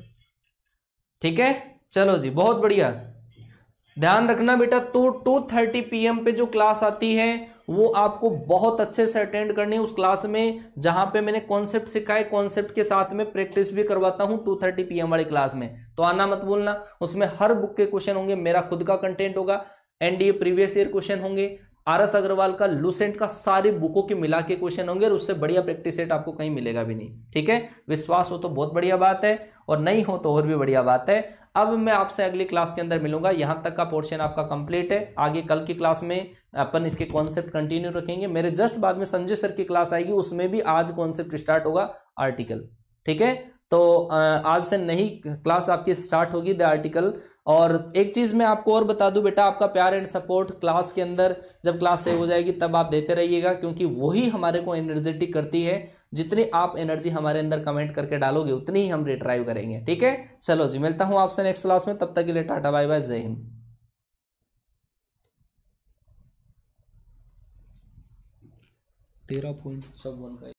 ठीक है चलो जी बहुत बढ़िया ध्यान रखना बेटा तो टू थर्टी पीएम पे जो क्लास आती है वो आपको बहुत अच्छे से अटेंड करनी है उस क्लास में जहां पे मैंने कॉन्सेप्ट सिखाए कॉन्सेप्ट के साथ में प्रैक्टिस भी करवाता हूं टू थर्टी पी वाली क्लास में तो आना मत बोलना उसमें हर बुक के क्वेश्चन होंगे मेरा खुद का कंटेंट होगा एनडीए प्रीवियस ईयर क्वेश्चन होंगे आर एस अग्रवाल का लुसेंट का सारी बुकों के मिला के क्वेश्चन होंगे और उससे बढ़िया प्रैक्टिस सेट आपको कहीं मिलेगा भी नहीं ठीक है विश्वास हो तो बहुत बढ़िया बात है और नहीं हो तो और भी बढ़िया बात है अब मैं आपसे अगली क्लास के अंदर मिलूंगा यहाँ तक का पोर्शन आपका कंप्लीट है आगे कल की क्लास में अपन इसके कॉन्सेप्ट कंटिन्यू रखेंगे मेरे जस्ट बाद में संजय सर की क्लास आएगी उसमें भी आज कॉन्सेप्ट स्टार्ट होगा आर्टिकल ठीक है तो आज से नहीं क्लास आपकी स्टार्ट होगी द आर्टिकल और एक चीज़ मैं आपको और बता दूं बेटा आपका प्यार एंड सपोर्ट क्लास के अंदर जब क्लास सेव हो जाएगी तब आप देते रहिएगा क्योंकि वही हमारे को एनर्जेटिक करती है जितनी आप एनर्जी हमारे अंदर कमेंट करके डालोगे उतनी ही हम रिट्राइव करेंगे ठीक है चलो जी मिलता हूँ आपसे नेक्स्ट क्लास में तब तक के लिए टाटा बाय बाय जय हिंद तेरह पॉइंट सब वन का